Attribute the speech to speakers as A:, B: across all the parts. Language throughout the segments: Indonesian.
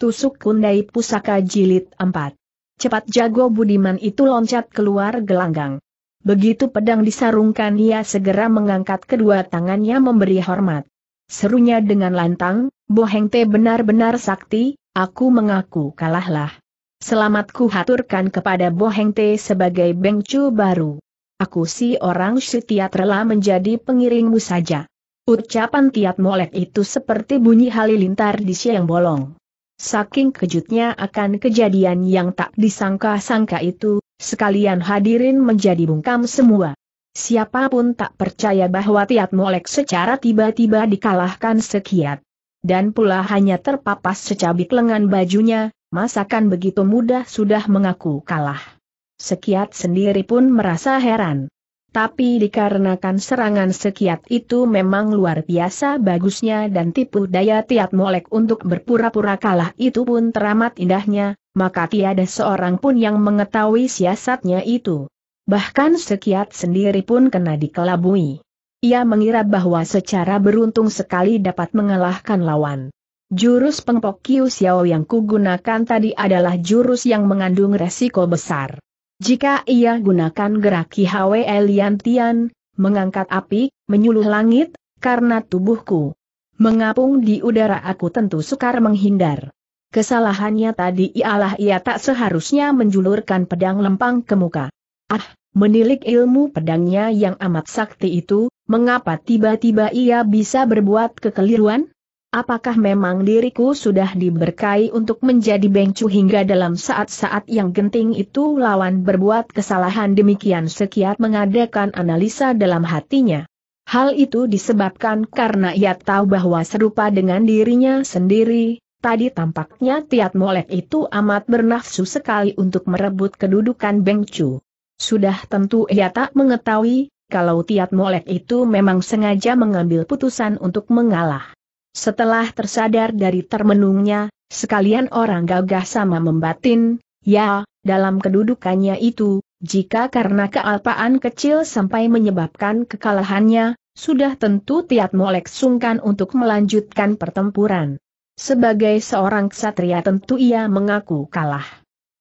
A: Tusuk Kundai Pusaka Jilid 4. Cepat jago Budiman itu loncat keluar gelanggang. Begitu pedang disarungkan ia segera mengangkat kedua tangannya memberi hormat. Serunya dengan lantang, Boheng Te benar-benar sakti, aku mengaku kalahlah. Selamatku haturkan kepada Boheng Te sebagai Bengcu baru. Aku si orang setia rela menjadi pengiringmu saja. Ucapan Tiat Molek itu seperti bunyi halilintar di siang bolong. Saking kejutnya akan kejadian yang tak disangka-sangka itu, sekalian hadirin menjadi bungkam semua. Siapapun tak percaya bahwa Tiat Molek secara tiba-tiba dikalahkan sekiat. Dan pula hanya terpapas secabik lengan bajunya, masakan begitu mudah sudah mengaku kalah. Sekiat sendiri pun merasa heran. Tapi dikarenakan serangan sekiat itu memang luar biasa bagusnya dan tipu daya Tiat Molek untuk berpura-pura kalah itu pun teramat indahnya, maka tiada seorang pun yang mengetahui siasatnya itu. Bahkan sekiat sendiri pun kena dikelabui. Ia mengira bahwa secara beruntung sekali dapat mengalahkan lawan. Jurus pengpok Kiu Xiao yang kugunakan tadi adalah jurus yang mengandung resiko besar. Jika ia gunakan gerak Ki Hwe Liantian, mengangkat api, menyuluh langit, karena tubuhku mengapung di udara aku tentu sukar menghindar. Kesalahannya tadi ialah ia tak seharusnya menjulurkan pedang lempang ke muka. Ah, menilik ilmu pedangnya yang amat sakti itu, mengapa tiba-tiba ia bisa berbuat kekeliruan? Apakah memang diriku sudah diberkai untuk menjadi bengcu hingga dalam saat-saat yang genting itu lawan berbuat kesalahan demikian sekiat mengadakan analisa dalam hatinya. Hal itu disebabkan karena ia tahu bahwa serupa dengan dirinya sendiri, tadi tampaknya Tiat Molek itu amat bernafsu sekali untuk merebut kedudukan bengcu. Sudah tentu ia tak mengetahui, kalau Tiat Molek itu memang sengaja mengambil putusan untuk mengalah. Setelah tersadar dari termenungnya, sekalian orang gagah sama membatin, ya, dalam kedudukannya itu, jika karena kealpaan kecil sampai menyebabkan kekalahannya, sudah tentu Tiat Molek sungkan untuk melanjutkan pertempuran. Sebagai seorang ksatria tentu ia mengaku kalah.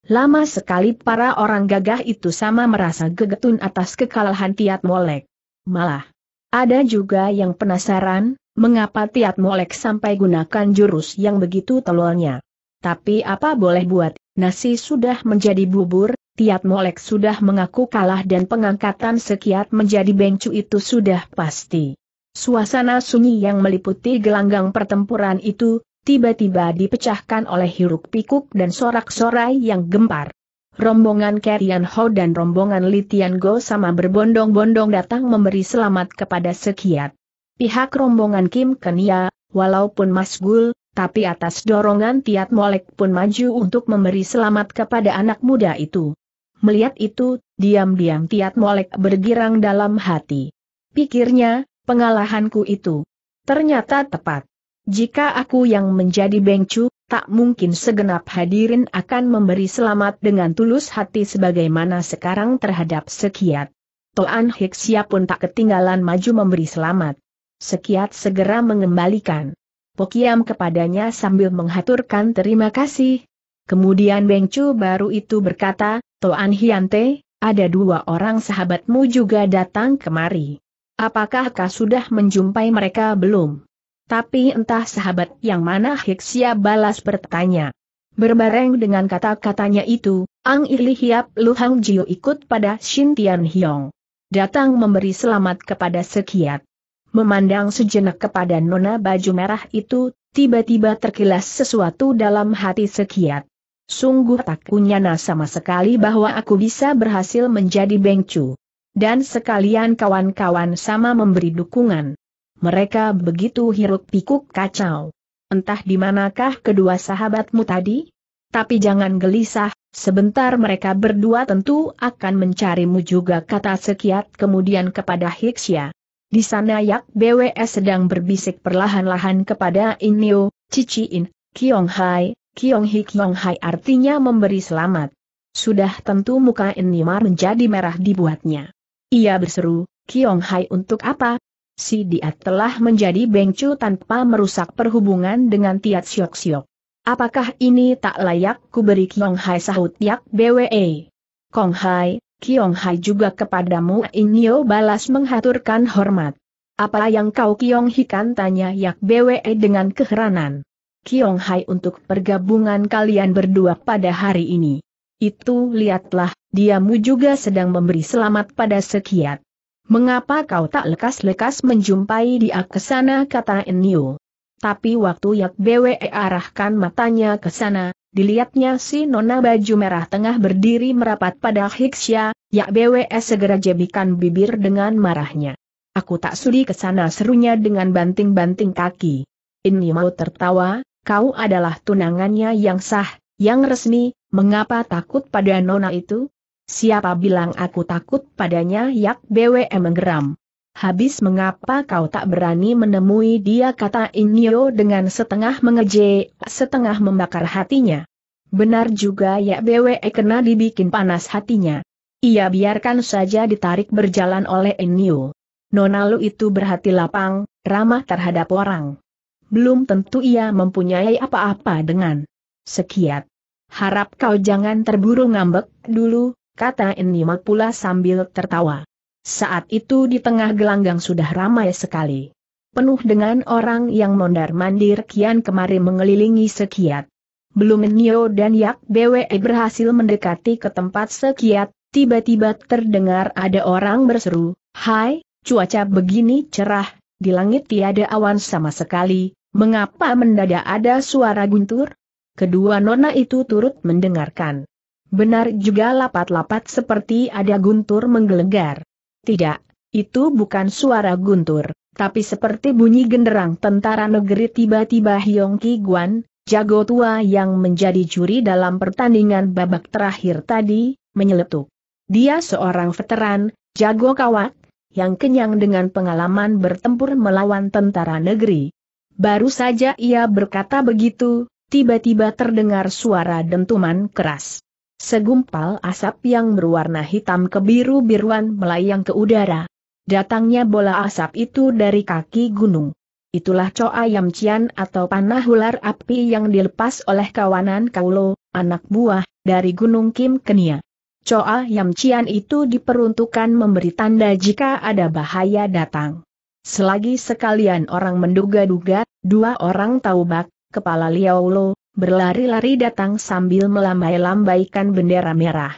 A: Lama sekali para orang gagah itu sama merasa gegetun atas kekalahan Tiat Molek. Malah, ada juga yang penasaran, mengapa Tiat Molek sampai gunakan jurus yang begitu telurnya? Tapi apa boleh buat, nasi sudah menjadi bubur, Tiat Molek sudah mengaku kalah dan pengangkatan sekiat menjadi bengcu itu sudah pasti. Suasana sunyi yang meliputi gelanggang pertempuran itu, tiba-tiba dipecahkan oleh hiruk pikuk dan sorak-sorai yang gempar. Rombongan Kerian Ho dan rombongan Litian Go sama berbondong-bondong datang memberi selamat kepada Sekiat. Pihak rombongan Kim Kenia, walaupun masgul, tapi atas dorongan Tiat Molek pun maju untuk memberi selamat kepada anak muda itu. Melihat itu, diam-diam Tiat Molek bergirang dalam hati. Pikirnya, pengalahanku itu. Ternyata tepat. Jika aku yang menjadi bengcu, tak mungkin segenap hadirin akan memberi selamat dengan tulus hati sebagaimana sekarang terhadap sekiat. Toan Hiksia pun tak ketinggalan maju memberi selamat. Sekiat segera mengembalikan Pokiam kepadanya sambil menghaturkan terima kasih. Kemudian Beng Chu baru itu berkata, Toan Hiante, ada dua orang sahabatmu juga datang kemari. Apakah kau sudah menjumpai mereka belum? Tapi entah sahabat yang mana Hiksia balas bertanya. Berbareng dengan kata-katanya itu, Ang Ili Hiap Luhang Jiu ikut pada Shin Tian Hiong. Datang memberi selamat kepada Sekiat. Memandang sejenak kepada nona baju merah itu, tiba-tiba terkilas sesuatu dalam hati sekiat. Sungguh tak kunyana sama sekali bahwa aku bisa berhasil menjadi bengcu. Dan sekalian kawan-kawan sama memberi dukungan. Mereka begitu hiruk pikuk kacau. Entah di manakah kedua sahabatmu tadi? Tapi jangan gelisah, sebentar mereka berdua tentu akan mencarimu juga kata sekiat kemudian kepada Hiksya. Di sana Yak BWS sedang berbisik perlahan-lahan kepada Inyo, Cici In, Kiong Hai, Kiong Hi Kiong Hai artinya memberi selamat. Sudah tentu muka Inimar menjadi merah dibuatnya. Ia berseru, Kiong Hai untuk apa? Si dia telah menjadi bengcu tanpa merusak perhubungan dengan Tiat Siok Siok. Apakah ini tak layak kuberi Kiong Hai sahut Yak BWE? Kong Hai, Kiong Hai juga kepadamu Inyo balas menghaturkan hormat. Apa yang kau Kiong Hikan tanya Yak BWE dengan keheranan. Kiong Hai untuk pergabungan kalian berdua pada hari ini. Itu lihatlah, diamu juga sedang memberi selamat pada sekiat. Mengapa kau tak lekas-lekas menjumpai dia ke sana kata Inyo. Tapi waktu Yak BWE arahkan matanya ke sana, Dilihatnya si nona baju merah tengah berdiri merapat pada Hiksya, ya BWS segera jebikan bibir dengan marahnya. Aku tak sudi ke sana serunya dengan banting-banting kaki. Ini mau tertawa, kau adalah tunangannya yang sah, yang resmi, mengapa takut pada nona itu? Siapa bilang aku takut padanya yak BWM menggeram habis mengapa kau tak berani menemui dia kata Inyo dengan setengah mengeje, setengah membakar hatinya. Benar juga ya BWE kena dibikin panas hatinya. Ia biarkan saja ditarik berjalan oleh Inyo. Nonalu itu berhati lapang, ramah terhadap orang. Belum tentu ia mempunyai apa-apa dengan sekiat. Harap kau jangan terburu ngambek dulu, kata Inyo pula sambil tertawa saat itu di tengah gelanggang sudah ramai sekali. Penuh dengan orang yang mondar-mandir kian kemari mengelilingi sekiat. Belum Nio dan Yak BWE berhasil mendekati ke tempat sekiat, tiba-tiba terdengar ada orang berseru, Hai, cuaca begini cerah, di langit tiada awan sama sekali, mengapa mendadak ada suara guntur? Kedua nona itu turut mendengarkan. Benar juga lapat-lapat seperti ada guntur menggelegar. Tidak, itu bukan suara guntur, tapi seperti bunyi genderang tentara negeri tiba-tiba Hyong Ki Guan, jago tua yang menjadi juri dalam pertandingan babak terakhir tadi, menyeletuk. Dia seorang veteran, jago kawat, yang kenyang dengan pengalaman bertempur melawan tentara negeri. Baru saja ia berkata begitu, tiba-tiba terdengar suara dentuman keras. Segumpal asap yang berwarna hitam kebiru-biruan melayang ke udara. Datangnya bola asap itu dari kaki gunung. Itulah coa ayam Cian atau panah ular api yang dilepas oleh kawanan Kaulo, anak buah, dari Gunung Kim Kenia. Coa ayam Cian itu diperuntukkan memberi tanda jika ada bahaya datang. Selagi sekalian orang menduga-duga, dua orang taubak, kepala Liao Lo, berlari-lari datang sambil melambai-lambaikan bendera merah.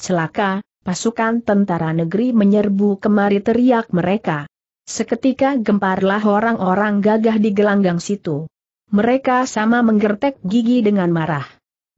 A: Celaka, pasukan tentara negeri menyerbu kemari teriak mereka. Seketika gemparlah orang-orang gagah di gelanggang situ. Mereka sama menggertek gigi dengan marah.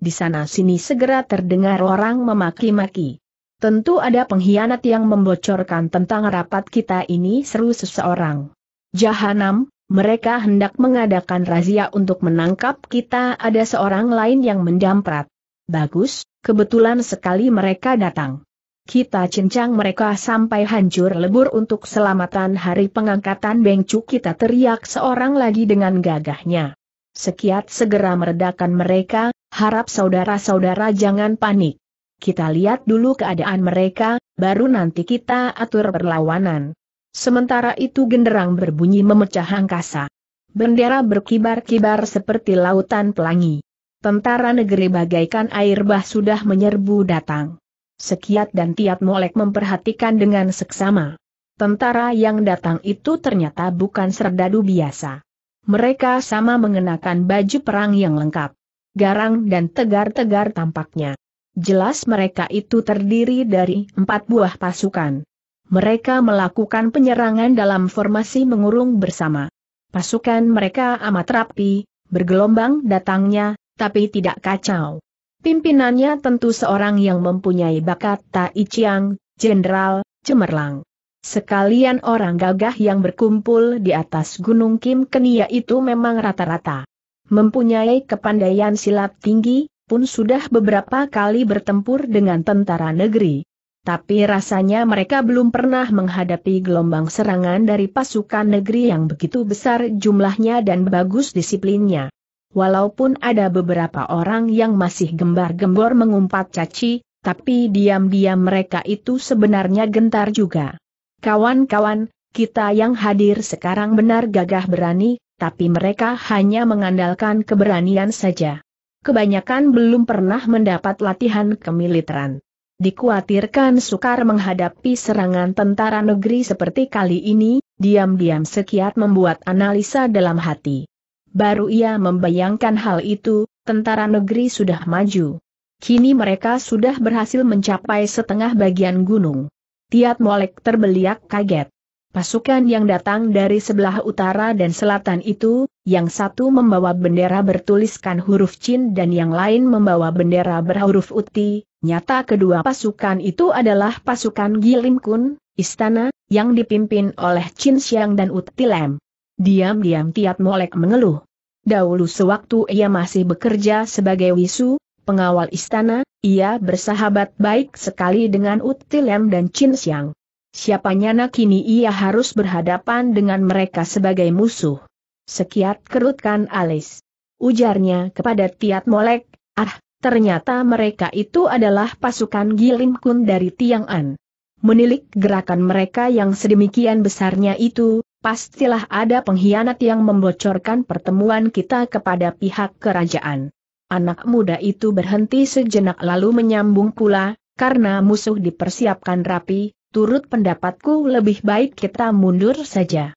A: Di sana-sini segera terdengar orang memaki-maki. Tentu ada pengkhianat yang membocorkan tentang rapat kita ini seru seseorang. Jahanam, mereka hendak mengadakan razia untuk menangkap kita ada seorang lain yang mendamprat. Bagus, kebetulan sekali mereka datang. Kita cincang mereka sampai hancur lebur untuk selamatan hari pengangkatan bengcu kita teriak seorang lagi dengan gagahnya. Sekiat segera meredakan mereka, harap saudara-saudara jangan panik. Kita lihat dulu keadaan mereka, baru nanti kita atur perlawanan. Sementara itu genderang berbunyi memecah angkasa. Bendera berkibar-kibar seperti lautan pelangi. Tentara negeri bagaikan air bah sudah menyerbu datang. Sekiat dan Tiat Molek memperhatikan dengan seksama. Tentara yang datang itu ternyata bukan serdadu biasa. Mereka sama mengenakan baju perang yang lengkap. Garang dan tegar-tegar tampaknya. Jelas mereka itu terdiri dari empat buah pasukan mereka melakukan penyerangan dalam formasi mengurung bersama. Pasukan mereka amat rapi, bergelombang datangnya, tapi tidak kacau. Pimpinannya tentu seorang yang mempunyai bakat Tai Chiang, jenderal, cemerlang. Sekalian orang gagah yang berkumpul di atas Gunung Kim Kenia itu memang rata-rata mempunyai kepandaian silat tinggi, pun sudah beberapa kali bertempur dengan tentara negeri tapi rasanya mereka belum pernah menghadapi gelombang serangan dari pasukan negeri yang begitu besar jumlahnya dan bagus disiplinnya. Walaupun ada beberapa orang yang masih gembar-gembor mengumpat caci, tapi diam-diam mereka itu sebenarnya gentar juga. Kawan-kawan, kita yang hadir sekarang benar gagah berani, tapi mereka hanya mengandalkan keberanian saja. Kebanyakan belum pernah mendapat latihan kemiliteran dikuatirkan sukar menghadapi serangan tentara negeri seperti kali ini, diam-diam sekiat membuat analisa dalam hati. Baru ia membayangkan hal itu, tentara negeri sudah maju. Kini mereka sudah berhasil mencapai setengah bagian gunung. Tiat Molek terbeliak kaget. Pasukan yang datang dari sebelah utara dan selatan itu, yang satu membawa bendera bertuliskan huruf Chin dan yang lain membawa bendera berhuruf Uti, nyata kedua pasukan itu adalah pasukan Gilim Kun, istana, yang dipimpin oleh Chin Xiang dan Uti Lem. Diam-diam Tiat Molek mengeluh. Dahulu sewaktu ia masih bekerja sebagai wisu, pengawal istana, ia bersahabat baik sekali dengan Uti Lem dan Chin Xiang. Siapanya nak kini ia harus berhadapan dengan mereka sebagai musuh. Sekiat kerutkan alis. Ujarnya kepada Tiat Molek, ah, ternyata mereka itu adalah pasukan Gilim Kun dari Tiang'an. Menilik gerakan mereka yang sedemikian besarnya itu, pastilah ada pengkhianat yang membocorkan pertemuan kita kepada pihak kerajaan. Anak muda itu berhenti sejenak lalu menyambung pula, karena musuh dipersiapkan rapi, turut pendapatku lebih baik kita mundur saja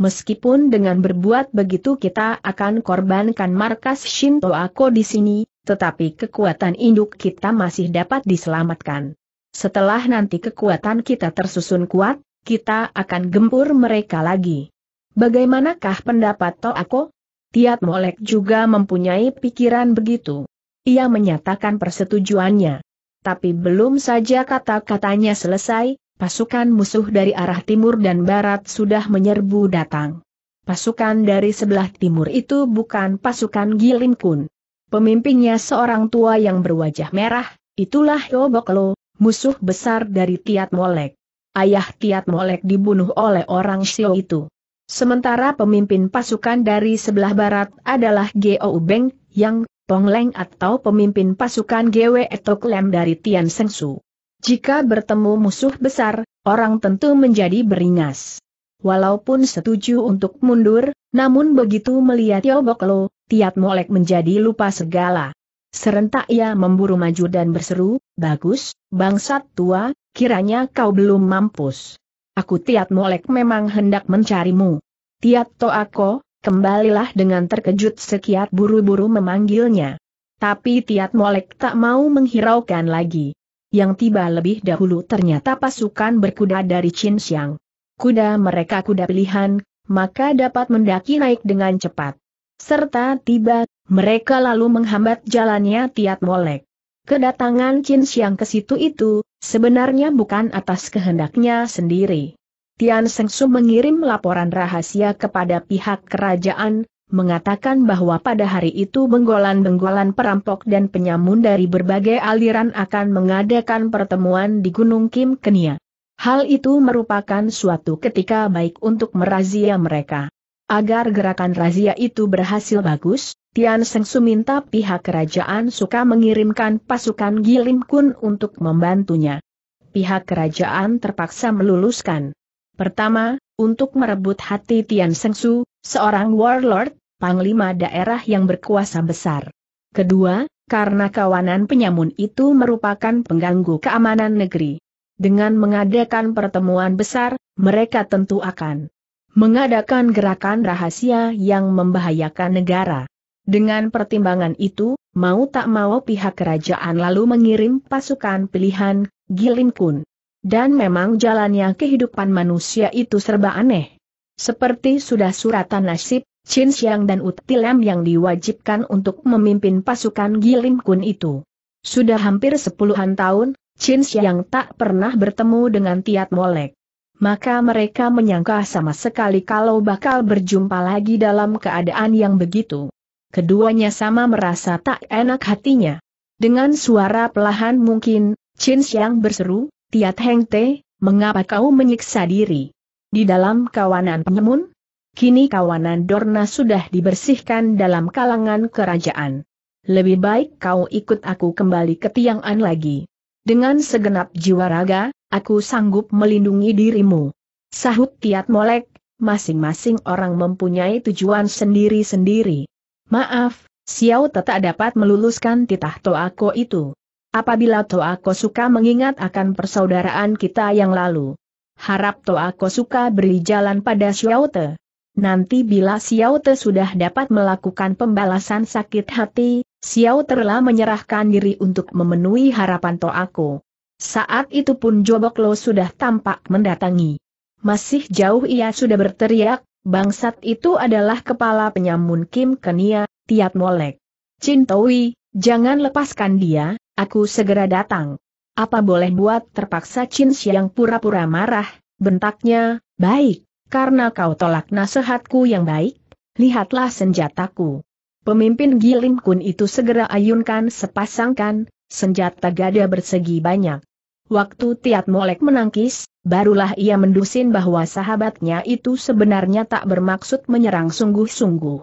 A: meskipun dengan berbuat begitu kita akan korbankan markas Shinto Ako di sini, tetapi kekuatan induk kita masih dapat diselamatkan. Setelah nanti kekuatan kita tersusun kuat, kita akan gempur mereka lagi. Bagaimanakah pendapat To Ako? Tiat Molek juga mempunyai pikiran begitu. Ia menyatakan persetujuannya. Tapi belum saja kata-katanya selesai, Pasukan musuh dari arah timur dan barat sudah menyerbu datang. Pasukan dari sebelah timur itu bukan pasukan Gilim Kun. Pemimpinnya seorang tua yang berwajah merah, itulah Yoboklo, musuh besar dari Tiat Molek. Ayah Tiat Molek dibunuh oleh orang Sio itu. Sementara pemimpin pasukan dari sebelah barat adalah Geo Ubeng, yang Pongleng atau pemimpin pasukan Gwe Etoklem dari Tian Sengsu. Jika bertemu musuh besar, orang tentu menjadi beringas. Walaupun setuju untuk mundur, namun begitu melihat Yoboklo, Tiat Molek menjadi lupa segala. Serentak ia memburu maju dan berseru, Bagus, bangsat tua, kiranya kau belum mampus. Aku Tiat Molek memang hendak mencarimu. Tiat Toako, kembalilah dengan terkejut sekiat buru-buru memanggilnya. Tapi Tiat Molek tak mau menghiraukan lagi yang tiba lebih dahulu ternyata pasukan berkuda dari Qin Xiang. Kuda mereka kuda pilihan, maka dapat mendaki naik dengan cepat. Serta tiba, mereka lalu menghambat jalannya Tiat Molek. Kedatangan Qin Xiang ke situ itu, sebenarnya bukan atas kehendaknya sendiri. Tian Su mengirim laporan rahasia kepada pihak kerajaan, mengatakan bahwa pada hari itu benggolan-benggolan perampok dan penyamun dari berbagai aliran akan mengadakan pertemuan di Gunung Kim Kenia. Hal itu merupakan suatu ketika baik untuk merazia mereka. Agar gerakan razia itu berhasil bagus, Tian Su minta pihak kerajaan suka mengirimkan pasukan Gilim Kun untuk membantunya. Pihak kerajaan terpaksa meluluskan. Pertama, untuk merebut hati Tian Su, seorang warlord, panglima daerah yang berkuasa besar. Kedua, karena kawanan penyamun itu merupakan pengganggu keamanan negeri. Dengan mengadakan pertemuan besar, mereka tentu akan mengadakan gerakan rahasia yang membahayakan negara. Dengan pertimbangan itu, mau tak mau pihak kerajaan lalu mengirim pasukan pilihan, Gilin Kun. Dan memang jalannya kehidupan manusia itu serba aneh. Seperti sudah suratan nasib, Chin Xiang dan Utilam yang diwajibkan untuk memimpin pasukan Gilim Kun itu. Sudah hampir sepuluhan tahun, Chin Xiang tak pernah bertemu dengan Tiat Molek. Maka mereka menyangka sama sekali kalau bakal berjumpa lagi dalam keadaan yang begitu. Keduanya sama merasa tak enak hatinya. Dengan suara pelahan mungkin, Chin Xiang berseru, Tiat Heng Te, mengapa kau menyiksa diri? Di dalam kawanan penyemun, Kini kawanan Dorna sudah dibersihkan dalam kalangan kerajaan. Lebih baik kau ikut aku kembali ke Tiang'an lagi. Dengan segenap jiwa raga, aku sanggup melindungi dirimu. Sahut Tiat Molek, masing-masing orang mempunyai tujuan sendiri-sendiri. Maaf, Xiao tetap dapat meluluskan titah Toako itu. Apabila Toako suka mengingat akan persaudaraan kita yang lalu. Harap Toako suka beri jalan pada Xiao Te. Nanti bila Xiao Te sudah dapat melakukan pembalasan sakit hati, Xiao Terla menyerahkan diri untuk memenuhi harapan Toako. Saat itu pun Jobok Lo sudah tampak mendatangi. Masih jauh ia sudah berteriak, bangsat itu adalah kepala penyamun Kim Kenia, Tiat Molek. Cintowi, jangan lepaskan dia, aku segera datang. Apa boleh buat terpaksa Chin Siang pura-pura marah, bentaknya, baik karena kau tolak nasihatku yang baik, lihatlah senjataku. Pemimpin Gilim Kun itu segera ayunkan sepasangkan, senjata gada bersegi banyak. Waktu Tiat Molek menangkis, barulah ia mendusin bahwa sahabatnya itu sebenarnya tak bermaksud menyerang sungguh-sungguh.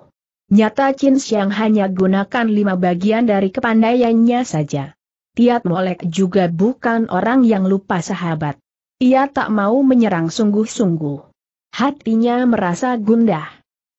A: Nyata Chin Xiang hanya gunakan lima bagian dari kepandaiannya saja. Tiat Molek juga bukan orang yang lupa sahabat. Ia tak mau menyerang sungguh-sungguh. Hatinya merasa gundah.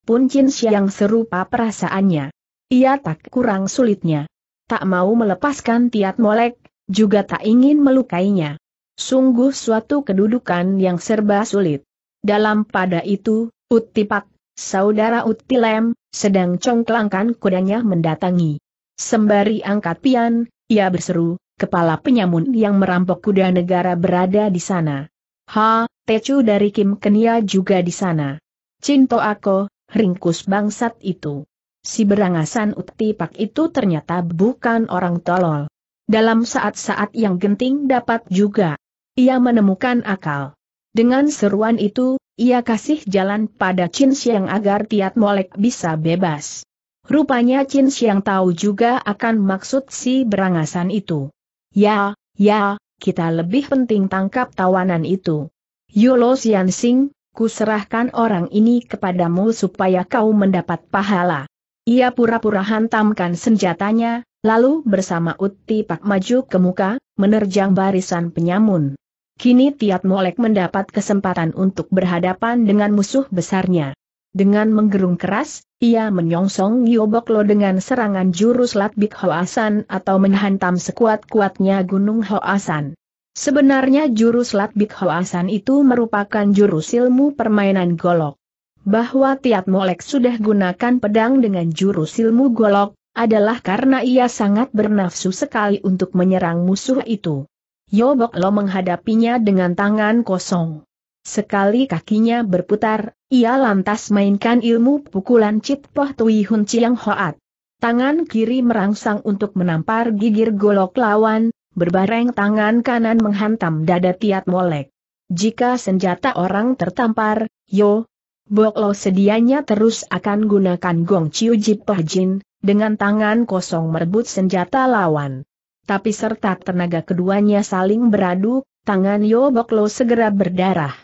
A: Pun Puncin yang serupa perasaannya. Ia tak kurang sulitnya. Tak mau melepaskan Tiat Molek, juga tak ingin melukainya. Sungguh suatu kedudukan yang serba sulit. Dalam pada itu, Utipak, saudara Utilem, sedang congklangkan kudanya mendatangi. Sembari angkat pian, ia berseru, kepala penyamun yang merampok kuda negara berada di sana. Ha, Tecu dari Kim Kenia juga di sana. Cinto aku, ringkus bangsat itu. Si berangasan utipak itu ternyata bukan orang tolol. Dalam saat-saat yang genting dapat juga. Ia menemukan akal. Dengan seruan itu, ia kasih jalan pada Chin Xiang agar Tiat Molek bisa bebas. Rupanya Chin Xiang tahu juga akan maksud si berangasan itu. Ya, ya, kita lebih penting tangkap tawanan itu. Yolo Sian Sing, kuserahkan orang ini kepadamu supaya kau mendapat pahala. Ia pura-pura hantamkan senjatanya, lalu bersama Uti Pak maju ke muka, menerjang barisan penyamun. Kini Tiat Molek mendapat kesempatan untuk berhadapan dengan musuh besarnya. Dengan menggerung keras, ia menyongsong Yoboklo dengan serangan jurus Latbik Hoasan atau menghantam sekuat-kuatnya Gunung Hoasan. Sebenarnya jurus Latbik Hoasan itu merupakan jurus ilmu permainan golok. Bahwa Tiat Molek sudah gunakan pedang dengan jurus ilmu golok, adalah karena ia sangat bernafsu sekali untuk menyerang musuh itu. Yoboklo menghadapinya dengan tangan kosong. Sekali kakinya berputar, ia lantas mainkan ilmu pukulan Cip Poh Tui Hun Chiang Hoat. Tangan kiri merangsang untuk menampar gigir golok lawan, berbareng tangan kanan menghantam dada Tiat Molek. Jika senjata orang tertampar, Yo, Boklo sedianya terus akan gunakan Gong Chiu Jip Poh Jin, dengan tangan kosong merebut senjata lawan. Tapi serta tenaga keduanya saling beradu, tangan Yo Boklo segera berdarah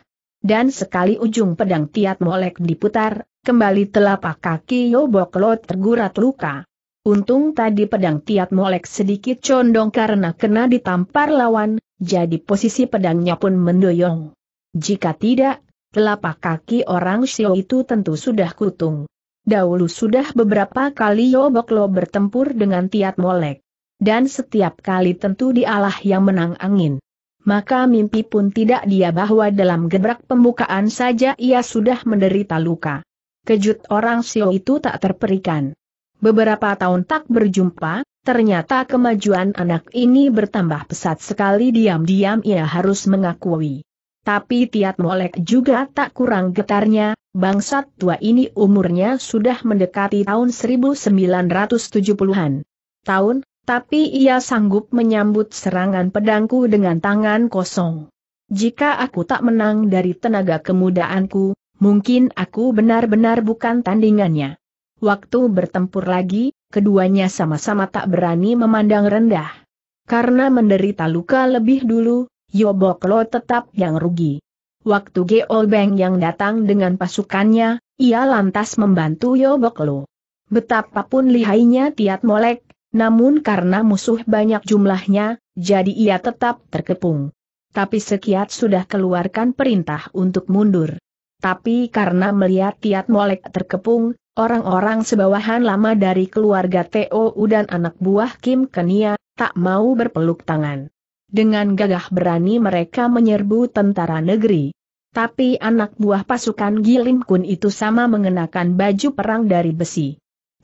A: dan sekali ujung pedang Tiat Molek diputar, kembali telapak kaki Yobok Lo tergurat luka. Untung tadi pedang Tiat Molek sedikit condong karena kena ditampar lawan, jadi posisi pedangnya pun mendoyong. Jika tidak, telapak kaki orang Shio itu tentu sudah kutung. Dahulu sudah beberapa kali Lo bertempur dengan Tiat Molek. Dan setiap kali tentu dialah yang menang angin maka mimpi pun tidak dia bahwa dalam gebrak pembukaan saja ia sudah menderita luka. Kejut orang Sio itu tak terperikan. Beberapa tahun tak berjumpa, ternyata kemajuan anak ini bertambah pesat sekali diam-diam ia harus mengakui. Tapi Tiat Molek juga tak kurang getarnya, bangsat tua ini umurnya sudah mendekati tahun 1970-an. Tahun tapi ia sanggup menyambut serangan pedangku dengan tangan kosong. Jika aku tak menang dari tenaga kemudaanku, mungkin aku benar-benar bukan tandingannya. Waktu bertempur lagi, keduanya sama-sama tak berani memandang rendah. Karena menderita luka lebih dulu, Yoboklo tetap yang rugi. Waktu Geolbeng yang datang dengan pasukannya, ia lantas membantu Yoboklo. Betapapun lihainya Tiat Molek, namun karena musuh banyak jumlahnya, jadi ia tetap terkepung. Tapi Sekiat sudah keluarkan perintah untuk mundur. Tapi karena melihat Tiat Molek terkepung, orang-orang sebawahan lama dari keluarga TOU dan anak buah Kim Kenia, tak mau berpeluk tangan. Dengan gagah berani mereka menyerbu tentara negeri. Tapi anak buah pasukan Gilim Kun itu sama mengenakan baju perang dari besi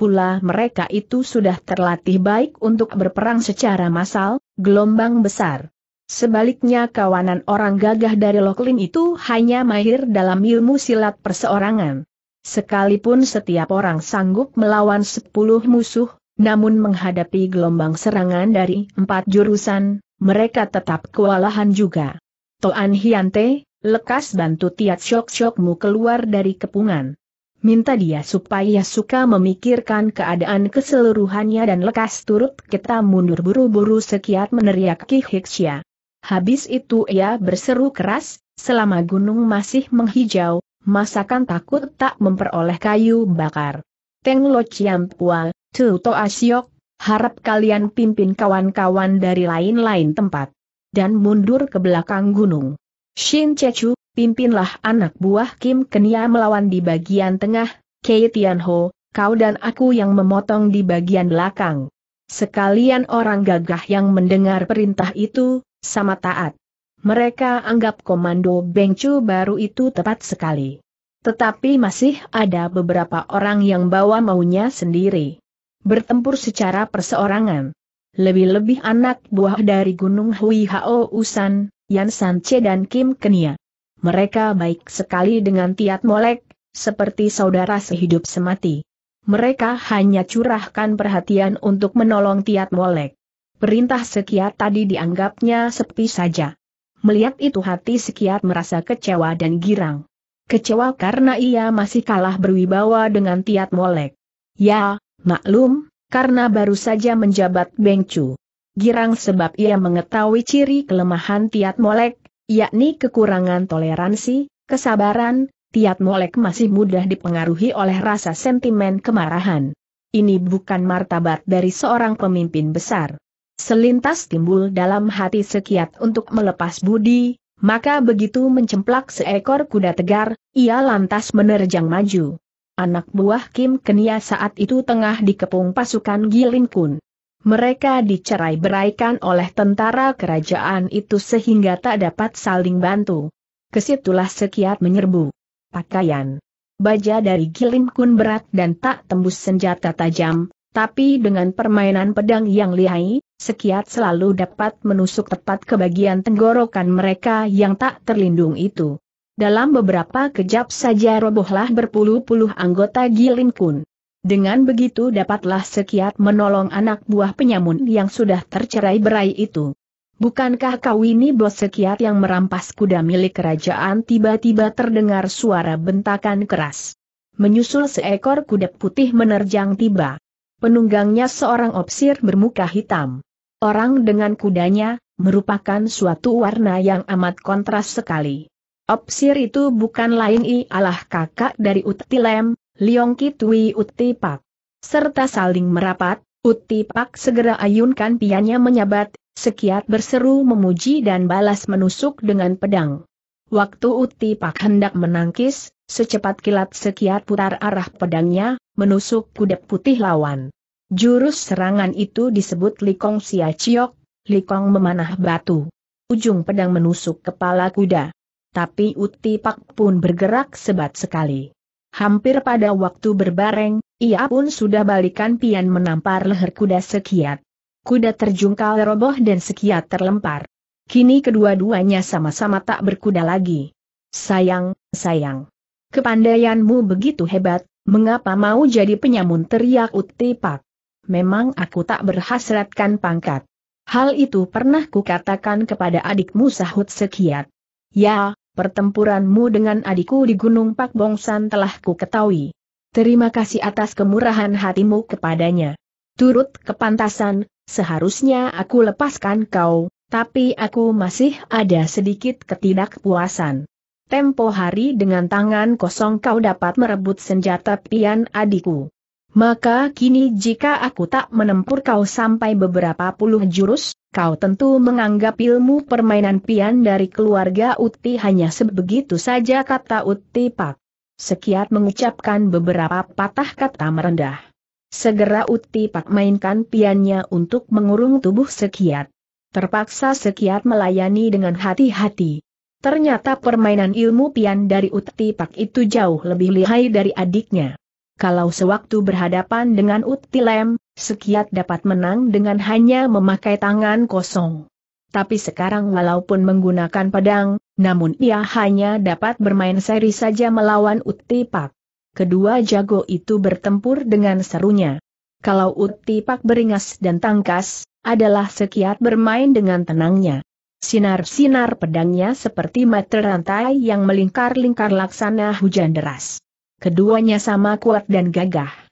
A: pula mereka itu sudah terlatih baik untuk berperang secara massal, gelombang besar. Sebaliknya kawanan orang gagah dari Loklin itu hanya mahir dalam ilmu silat perseorangan. Sekalipun setiap orang sanggup melawan sepuluh musuh, namun menghadapi gelombang serangan dari empat jurusan, mereka tetap kewalahan juga. Toan Hiante, lekas bantu Tiat Syok Syokmu keluar dari kepungan. Minta dia supaya suka memikirkan keadaan keseluruhannya dan lekas turut kita mundur buru-buru sekiat meneriak Ki Hiksya. Habis itu ia berseru keras, selama gunung masih menghijau, masakan takut tak memperoleh kayu bakar. Teng Lo Chiam Pua, Tu To Asyok, harap kalian pimpin kawan-kawan dari lain-lain tempat. Dan mundur ke belakang gunung. Shin Chechu, pimpinlah anak buah Kim Kenia melawan di bagian tengah, Kei Tianho, kau dan aku yang memotong di bagian belakang. Sekalian orang gagah yang mendengar perintah itu, sama taat. Mereka anggap komando Bengcu baru itu tepat sekali. Tetapi masih ada beberapa orang yang bawa maunya sendiri. Bertempur secara perseorangan. Lebih-lebih anak buah dari Gunung Hui Hao Usan, Yan Sanche dan Kim Kenia. Mereka baik sekali dengan Tiat Molek, seperti saudara sehidup semati. Mereka hanya curahkan perhatian untuk menolong Tiat Molek. Perintah Sekiat tadi dianggapnya sepi saja. Melihat itu hati Sekiat merasa kecewa dan girang. Kecewa karena ia masih kalah berwibawa dengan Tiat Molek. Ya, maklum, karena baru saja menjabat Bengcu. Girang sebab ia mengetahui ciri kelemahan Tiat Molek, yakni kekurangan toleransi, kesabaran, Tiat Molek masih mudah dipengaruhi oleh rasa sentimen kemarahan. Ini bukan martabat dari seorang pemimpin besar. Selintas timbul dalam hati sekiat untuk melepas budi, maka begitu mencemplak seekor kuda tegar, ia lantas menerjang maju. Anak buah Kim Kenia saat itu tengah dikepung pasukan Gilin Kun. Mereka dicerai-beraikan oleh tentara kerajaan itu sehingga tak dapat saling bantu. Kesitulah sekiat menyerbu. Pakaian. Baja dari Gilim Kun berat dan tak tembus senjata tajam, tapi dengan permainan pedang yang lihai, sekiat selalu dapat menusuk tepat ke bagian tenggorokan mereka yang tak terlindung itu. Dalam beberapa kejap saja robohlah berpuluh-puluh anggota Gilim Kun. Dengan begitu dapatlah sekiat menolong anak buah penyamun yang sudah tercerai berai itu. Bukankah kau ini bos sekiat yang merampas kuda milik kerajaan tiba-tiba terdengar suara bentakan keras. Menyusul seekor kuda putih menerjang tiba. Penunggangnya seorang opsir bermuka hitam. Orang dengan kudanya, merupakan suatu warna yang amat kontras sekali. Opsir itu bukan lain ialah kakak dari Utilem, Liong Kitui utipak Serta saling merapat, Utipak segera ayunkan pianya menyabat, sekiat berseru memuji dan balas menusuk dengan pedang. Waktu utipak hendak menangkis, secepat kilat sekiat putar arah pedangnya, menusuk kuda putih lawan. Jurus serangan itu disebut Likong Sia Ciok, Likong memanah batu. Ujung pedang menusuk kepala kuda. Tapi utipak pun bergerak sebat sekali. Hampir pada waktu berbareng, ia pun sudah balikan pian menampar leher kuda sekiat. Kuda terjungkal roboh dan sekiat terlempar. Kini kedua-duanya sama-sama tak berkuda lagi. Sayang, sayang. Kepandaianmu begitu hebat, mengapa mau jadi penyamun teriak Utipak. Memang aku tak berhasratkan pangkat. Hal itu pernah kukatakan kepada adikmu sahut sekiat. Ya, pertempuranmu dengan adikku di Gunung Pak Bongsan telah ku ketahui. Terima kasih atas kemurahan hatimu kepadanya. Turut kepantasan, seharusnya aku lepaskan kau, tapi aku masih ada sedikit ketidakpuasan. Tempo hari dengan tangan kosong kau dapat merebut senjata pian adikku. Maka kini jika aku tak menempur kau sampai beberapa puluh jurus, kau tentu menganggap ilmu permainan pian dari keluarga Uti hanya sebegitu saja kata Uti Pak. Sekiat mengucapkan beberapa patah kata merendah. Segera Uti Pak mainkan piannya untuk mengurung tubuh Sekiat. Terpaksa Sekiat melayani dengan hati-hati. Ternyata permainan ilmu pian dari Uti Pak itu jauh lebih lihai dari adiknya. Kalau sewaktu berhadapan dengan Uti Lem, Sekiat dapat menang dengan hanya memakai tangan kosong. Tapi sekarang walaupun menggunakan pedang, namun ia hanya dapat bermain seri saja melawan Uti Pak. Kedua jago itu bertempur dengan serunya. Kalau Uti Pak beringas dan tangkas, adalah sekiat bermain dengan tenangnya. Sinar-sinar pedangnya seperti mata rantai yang melingkar-lingkar laksana hujan deras. Keduanya sama kuat dan gagah.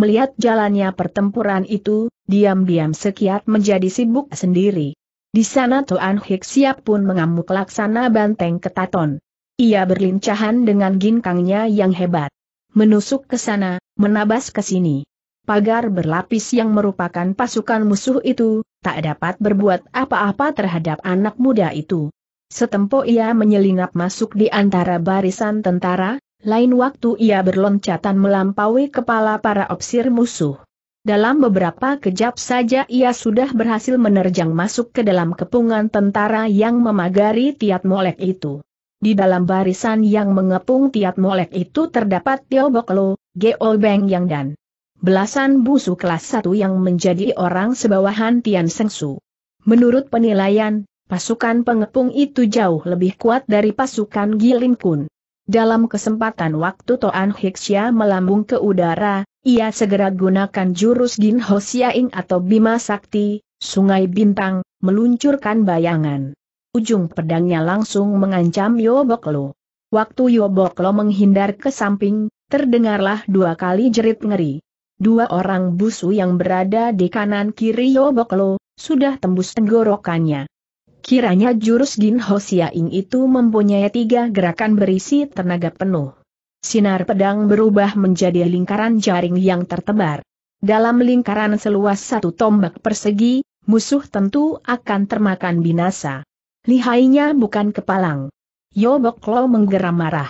A: Melihat jalannya pertempuran itu, diam-diam sekiat menjadi sibuk sendiri. Di sana Tuan Hik siap pun mengamuk laksana banteng ketaton. Ia berlincahan dengan ginkangnya yang hebat. Menusuk ke sana, menabas ke sini. Pagar berlapis yang merupakan pasukan musuh itu, tak dapat berbuat apa-apa terhadap anak muda itu. Setempo ia menyelinap masuk di antara barisan tentara, lain waktu ia berloncatan melampaui kepala para opsir musuh. Dalam beberapa kejap saja ia sudah berhasil menerjang masuk ke dalam kepungan tentara yang memagari Tiat Molek itu. Di dalam barisan yang mengepung Tiat Molek itu terdapat Tio Boklo, Geo Beng Yang dan belasan busu kelas 1 yang menjadi orang sebawahan Tian Sengsu. Menurut penilaian, pasukan pengepung itu jauh lebih kuat dari pasukan Gilin Kun. Dalam kesempatan waktu Toan Hixia melambung ke udara, ia segera gunakan jurus Gin Hosiaing atau Bima Sakti, Sungai Bintang, meluncurkan bayangan. Ujung pedangnya langsung mengancam Yoboklo. Waktu Yoboklo menghindar ke samping, terdengarlah dua kali jerit ngeri. Dua orang busu yang berada di kanan kiri Yoboklo, sudah tembus tenggorokannya. Kiranya jurus Gin Ho Xiaing itu mempunyai tiga gerakan berisi tenaga penuh. Sinar pedang berubah menjadi lingkaran jaring yang tertebar. Dalam lingkaran seluas satu tombak persegi, musuh tentu akan termakan binasa. Lihainya bukan kepalang. Yobok menggeram marah.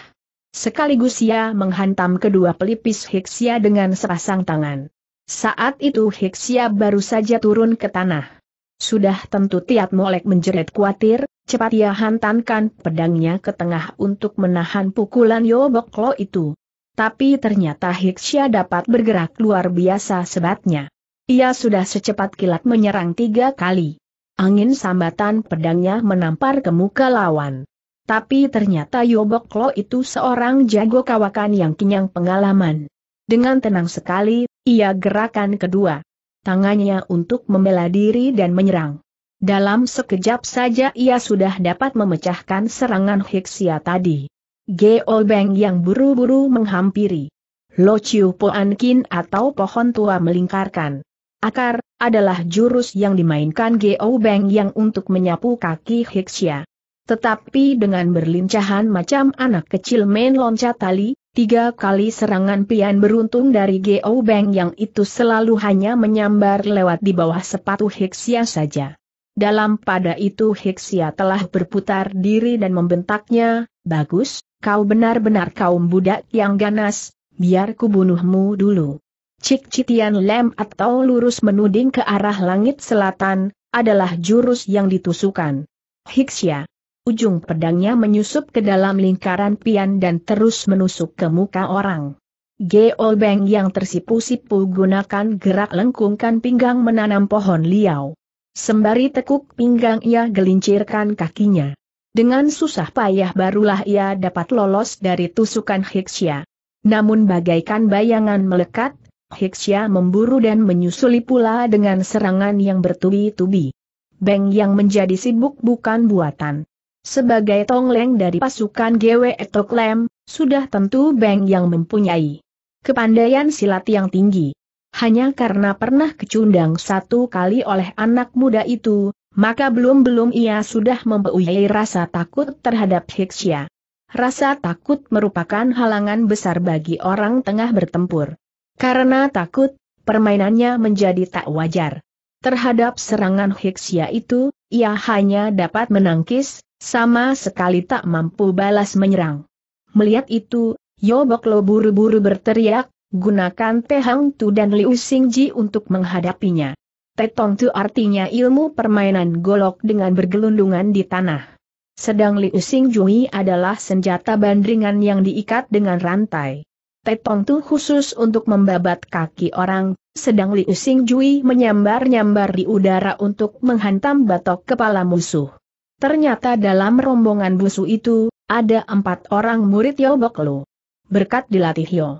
A: Sekaligus ia menghantam kedua pelipis Hiksia dengan sepasang tangan. Saat itu Hiksia baru saja turun ke tanah. Sudah tentu Tiat Molek menjerit kuatir, cepat ia hantamkan pedangnya ke tengah untuk menahan pukulan Yoboklo itu. Tapi ternyata Hiksya dapat bergerak luar biasa sebatnya. Ia sudah secepat kilat menyerang tiga kali. Angin sambatan pedangnya menampar ke muka lawan. Tapi ternyata Yoboklo itu seorang jago kawakan yang kenyang pengalaman. Dengan tenang sekali, ia gerakan kedua tangannya untuk membela diri dan menyerang. Dalam sekejap saja ia sudah dapat memecahkan serangan Hixia tadi. Geo Beng yang buru-buru menghampiri. Lo Chiu Poankin atau pohon tua melingkarkan. Akar, adalah jurus yang dimainkan Geo Beng yang untuk menyapu kaki Hixia. Tetapi dengan berlincahan macam anak kecil main loncat tali, Tiga kali serangan pian beruntung dari Geo Beng yang itu selalu hanya menyambar lewat di bawah sepatu Hiksia saja. Dalam pada itu Hiksia telah berputar diri dan membentaknya, Bagus, kau benar-benar kaum budak yang ganas, biar bunuhmu dulu. Cik Citian Lem atau lurus menuding ke arah langit selatan, adalah jurus yang ditusukan. Hiksia, ujung pedangnya menyusup ke dalam lingkaran pian dan terus menusuk ke muka orang. Geo Beng yang tersipu-sipu gunakan gerak lengkungkan pinggang menanam pohon liau. Sembari tekuk pinggang ia gelincirkan kakinya. Dengan susah payah barulah ia dapat lolos dari tusukan Hiksya. Namun bagaikan bayangan melekat, Hiksya memburu dan menyusuli pula dengan serangan yang bertubi-tubi. Beng yang menjadi sibuk bukan buatan. Sebagai tongleng dari pasukan GW Etoklem, sudah tentu Beng yang mempunyai kepandaian silat yang tinggi. Hanya karena pernah kecundang satu kali oleh anak muda itu, maka belum-belum ia sudah mempunyai rasa takut terhadap Hiksya. Rasa takut merupakan halangan besar bagi orang tengah bertempur. Karena takut, permainannya menjadi tak wajar. Terhadap serangan Hiksia itu, ia hanya dapat menangkis, sama sekali tak mampu balas menyerang. Melihat itu, Yobok Lo buru-buru berteriak, gunakan Tehang Tu dan Liu Ji untuk menghadapinya. Tetong Tu artinya ilmu permainan golok dengan bergelundungan di tanah. Sedang Liu Jui adalah senjata bandringan yang diikat dengan rantai. Tetong Tu khusus untuk membabat kaki orang, sedang Liu Jui menyambar-nyambar di udara untuk menghantam batok kepala musuh. Ternyata dalam rombongan busu itu, ada empat orang murid Yo Boklo. Berkat dilatih Yo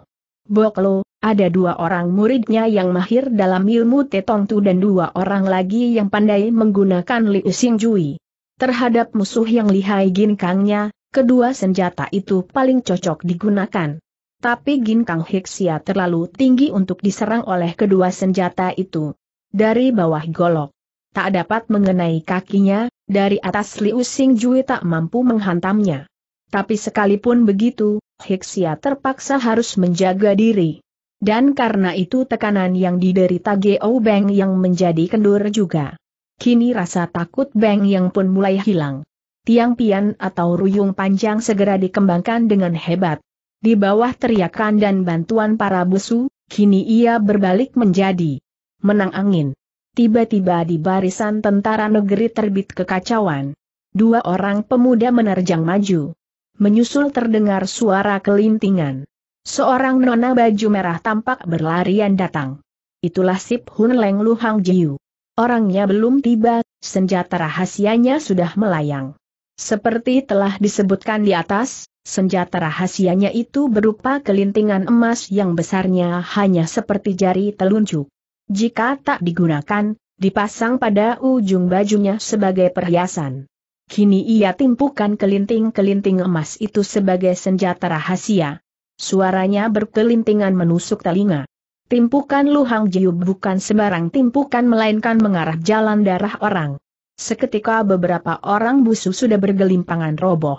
A: Boklo, ada dua orang muridnya yang mahir dalam ilmu Tetongtu dan dua orang lagi yang pandai menggunakan Liu Xing Jui. Terhadap musuh yang lihai ginkangnya, kedua senjata itu paling cocok digunakan. Tapi ginkang Hixia terlalu tinggi untuk diserang oleh kedua senjata itu. Dari bawah golok. Tak dapat mengenai kakinya, dari atas Liu Xing Jui tak mampu menghantamnya. Tapi sekalipun begitu, Hixia terpaksa harus menjaga diri. Dan karena itu tekanan yang diderita Geo Beng yang menjadi kendur juga. Kini rasa takut Beng yang pun mulai hilang. Tiang pian atau ruyung panjang segera dikembangkan dengan hebat. Di bawah teriakan dan bantuan para busu, kini ia berbalik menjadi menang angin tiba-tiba di barisan tentara negeri terbit kekacauan. Dua orang pemuda menerjang maju. Menyusul terdengar suara kelintingan. Seorang nona baju merah tampak berlarian datang. Itulah Sip Hun Leng Lu Hang Jiu. Orangnya belum tiba, senjata rahasianya sudah melayang. Seperti telah disebutkan di atas, senjata rahasianya itu berupa kelintingan emas yang besarnya hanya seperti jari telunjuk. Jika tak digunakan, dipasang pada ujung bajunya sebagai perhiasan. Kini ia timpukan kelinting-kelinting emas itu sebagai senjata rahasia. Suaranya berkelintingan menusuk telinga. Timpukan Luhang Jiub bukan sembarang timpukan melainkan mengarah jalan darah orang. Seketika beberapa orang busu sudah bergelimpangan roboh.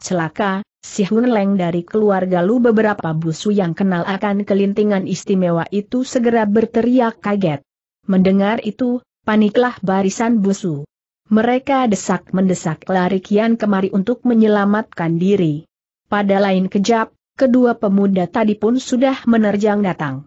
A: Celaka, Si Hun Leng dari keluarga Lu beberapa busu yang kenal akan kelintingan istimewa itu segera berteriak kaget. Mendengar itu, paniklah barisan busu. Mereka desak-mendesak lari kian kemari untuk menyelamatkan diri. Pada lain kejap, kedua pemuda tadi pun sudah menerjang datang.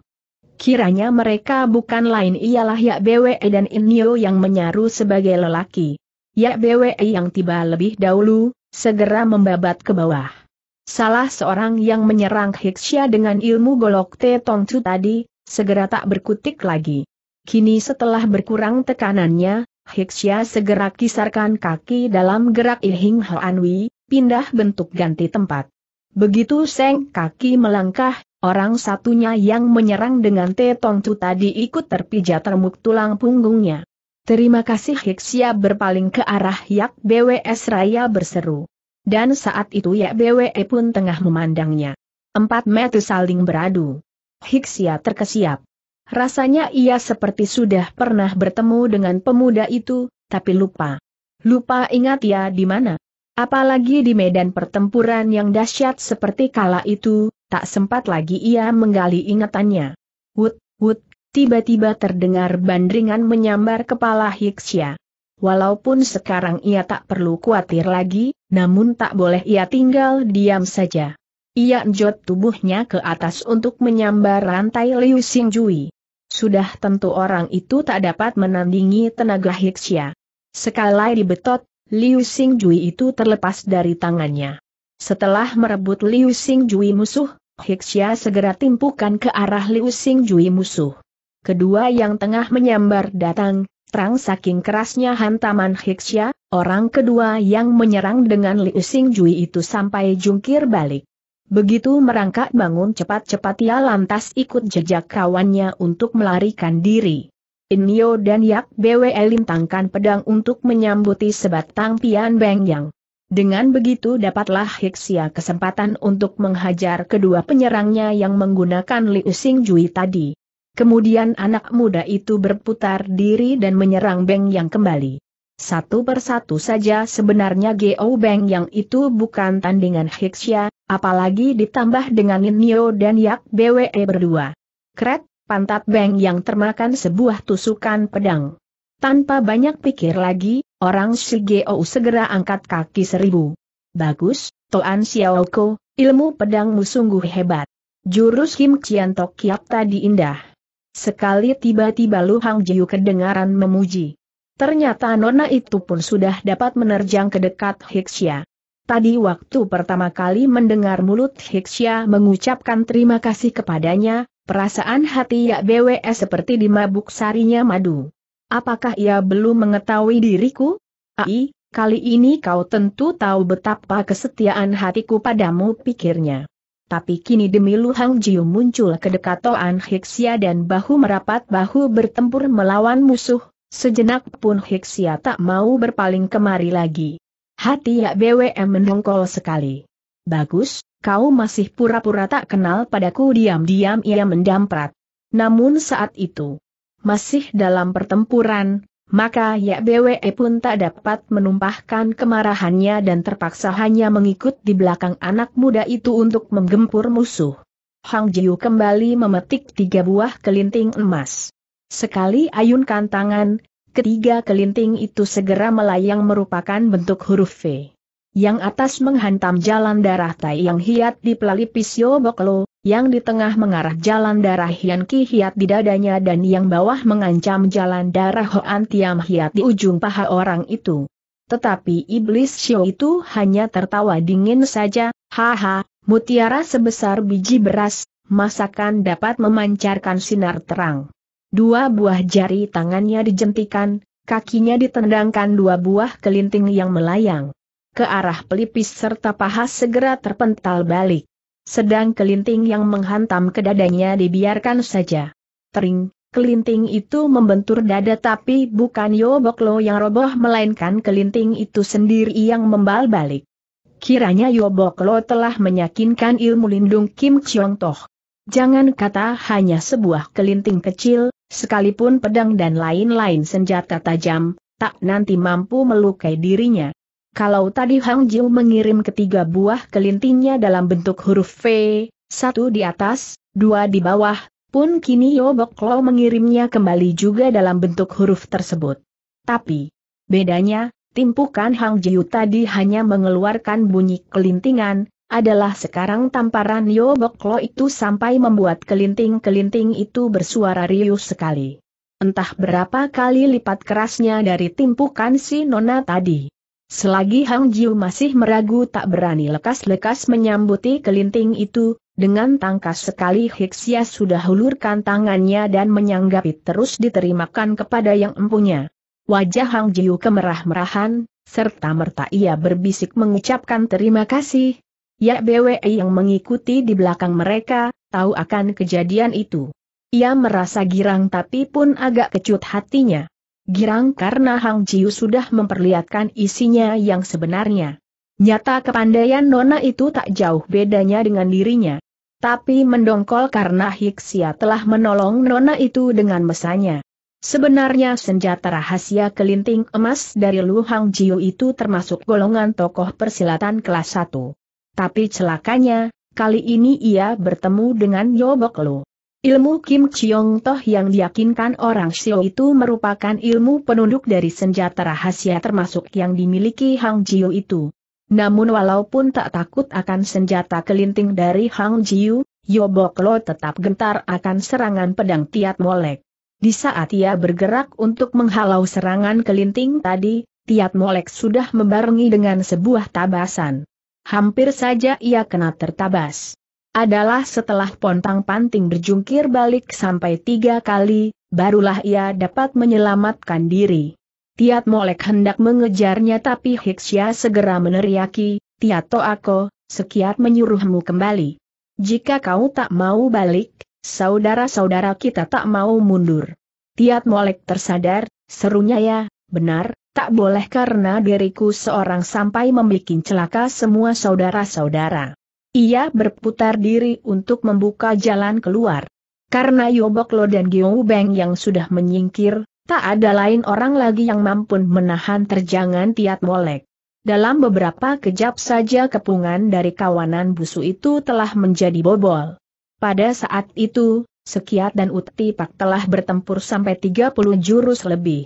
A: Kiranya mereka bukan lain ialah Yak Bwe dan Inyo yang menyaru sebagai lelaki. Yak Bwe yang tiba lebih dahulu, segera membabat ke bawah. Salah seorang yang menyerang Hiksya dengan ilmu golok Te Tong Chu tadi, segera tak berkutik lagi. Kini setelah berkurang tekanannya, Hiksya segera kisarkan kaki dalam gerak Ilhing Hoanwi, pindah bentuk ganti tempat. Begitu Seng kaki melangkah, orang satunya yang menyerang dengan Te Tong Chu tadi ikut terpijat remuk tulang punggungnya. Terima kasih Hiksya berpaling ke arah Yak BWS Raya berseru. Dan saat itu ya BWE pun tengah memandangnya. Empat mata saling beradu. Hiksia terkesiap. Rasanya ia seperti sudah pernah bertemu dengan pemuda itu, tapi lupa. Lupa ingat ya di mana. Apalagi di medan pertempuran yang dahsyat seperti kala itu, tak sempat lagi ia menggali ingatannya. Wut, wut, tiba-tiba terdengar bandringan menyambar kepala Hiksia. Walaupun sekarang ia tak perlu khawatir lagi, namun tak boleh ia tinggal diam saja. Ia njot tubuhnya ke atas untuk menyambar rantai Liu Xingjui. Sudah tentu orang itu tak dapat menandingi tenaga Hixia. Sekali dibetot, Liu Xingjui itu terlepas dari tangannya. Setelah merebut Liu Xingjui musuh, Hixia segera timpukan ke arah Liu Xingjui musuh. Kedua yang tengah menyambar datang, perang saking kerasnya hantaman Hiksya, orang kedua yang menyerang dengan Liu Sing Jui itu sampai jungkir balik. Begitu merangkak bangun cepat-cepat ia lantas ikut jejak kawannya untuk melarikan diri. Inyo dan Yak Bwe lintangkan pedang untuk menyambuti sebatang pian Beng Yang. Dengan begitu dapatlah Hiksia kesempatan untuk menghajar kedua penyerangnya yang menggunakan Liu Sing Jui tadi. Kemudian anak muda itu berputar diri dan menyerang Beng yang kembali. Satu persatu saja sebenarnya Geo Beng yang itu bukan tandingan Hiksya, apalagi ditambah dengan Nio dan Yak BWE berdua. Kret, pantat Beng yang termakan sebuah tusukan pedang. Tanpa banyak pikir lagi, orang si Geo segera angkat kaki seribu. Bagus, Toan Xiaoko, ilmu pedangmu sungguh hebat. Jurus Kim Kian Kiap tadi indah. Sekali tiba-tiba Lu Hang Jiu kedengaran memuji. Ternyata nona itu pun sudah dapat menerjang ke dekat Hixia. Tadi waktu pertama kali mendengar mulut Hixia mengucapkan terima kasih kepadanya, perasaan hati Yak BWS seperti dimabuk sarinya madu. Apakah ia belum mengetahui diriku? Ai, kali ini kau tentu tahu betapa kesetiaan hatiku padamu pikirnya tapi kini demi Lu Hang Jiu muncul ke dekat kedekatan Hixia dan bahu merapat bahu bertempur melawan musuh, sejenak pun Hixia tak mau berpaling kemari lagi. Hati Yak BWM mendongkol sekali. Bagus, kau masih pura-pura tak kenal padaku diam-diam ia mendamprat. Namun saat itu, masih dalam pertempuran, maka Bwe pun tak dapat menumpahkan kemarahannya dan terpaksa hanya mengikut di belakang anak muda itu untuk menggempur musuh. Hang Jiu kembali memetik tiga buah kelinting emas. Sekali ayunkan tangan, ketiga kelinting itu segera melayang merupakan bentuk huruf V. Yang atas menghantam jalan darah Tai Yang Hiat di pelalipis Yobok Boklo, yang di tengah mengarah jalan darah Hian Ki Hiat di dadanya dan yang bawah mengancam jalan darah Hoan Tiam Hiat di ujung paha orang itu. Tetapi iblis Xiao itu hanya tertawa dingin saja, haha, mutiara sebesar biji beras, masakan dapat memancarkan sinar terang. Dua buah jari tangannya dijentikan, kakinya ditendangkan dua buah kelinting yang melayang. Ke arah pelipis serta paha segera terpental balik. Sedang kelinting yang menghantam ke dadanya dibiarkan saja. Tering, kelinting itu membentur dada tapi bukan Yoboklo yang roboh melainkan kelinting itu sendiri yang membal balik. Kiranya Yoboklo telah meyakinkan ilmu lindung Kim Chong Toh. Jangan kata hanya sebuah kelinting kecil, sekalipun pedang dan lain-lain senjata tajam, tak nanti mampu melukai dirinya. Kalau tadi Hang Jiu mengirim ketiga buah kelintingnya dalam bentuk huruf V, satu di atas, dua di bawah, pun kini Yobok Lo mengirimnya kembali juga dalam bentuk huruf tersebut. Tapi, bedanya, timpukan Hang Jiu tadi hanya mengeluarkan bunyi kelintingan, adalah sekarang tamparan Yobok Lo itu sampai membuat kelinting-kelinting itu bersuara riuh sekali. Entah berapa kali lipat kerasnya dari timpukan si Nona tadi. Selagi Hang Jiu masih meragu tak berani lekas-lekas menyambuti kelinting itu, dengan tangkas sekali Hiksia sudah hulurkan tangannya dan menyanggapi terus diterimakan kepada yang empunya. Wajah Hang Jiu kemerah-merahan, serta merta ia berbisik mengucapkan terima kasih. Ya BWE yang mengikuti di belakang mereka, tahu akan kejadian itu. Ia merasa girang tapi pun agak kecut hatinya girang karena Hang Jiu sudah memperlihatkan isinya yang sebenarnya. Nyata kepandaian Nona itu tak jauh bedanya dengan dirinya. Tapi mendongkol karena Hiksia telah menolong Nona itu dengan mesanya. Sebenarnya senjata rahasia kelinting emas dari Lu Hang Jiu itu termasuk golongan tokoh persilatan kelas 1. Tapi celakanya, kali ini ia bertemu dengan Yobok Lu. Ilmu Kim Chiong Toh yang diyakinkan orang Xiao itu merupakan ilmu penunduk dari senjata rahasia termasuk yang dimiliki Hang Jiu itu. Namun walaupun tak takut akan senjata kelinting dari Hang Jiu, Yobok Lo tetap gentar akan serangan pedang Tiat Molek. Di saat ia bergerak untuk menghalau serangan kelinting tadi, Tiat Molek sudah membarengi dengan sebuah tabasan. Hampir saja ia kena tertabas adalah setelah pontang panting berjungkir balik sampai tiga kali, barulah ia dapat menyelamatkan diri. Tiat Molek hendak mengejarnya tapi Hiksya segera meneriaki, Tiato Ako, sekiat menyuruhmu kembali. Jika kau tak mau balik, saudara-saudara kita tak mau mundur. Tiat Molek tersadar, serunya ya, benar, tak boleh karena diriku seorang sampai membuat celaka semua saudara-saudara. Ia berputar diri untuk membuka jalan keluar. Karena Yobok dan Geo yang sudah menyingkir, tak ada lain orang lagi yang mampu menahan terjangan Tiat Molek. Dalam beberapa kejap saja kepungan dari kawanan busu itu telah menjadi bobol. Pada saat itu, Sekiat dan Utipak telah bertempur sampai 30 jurus lebih.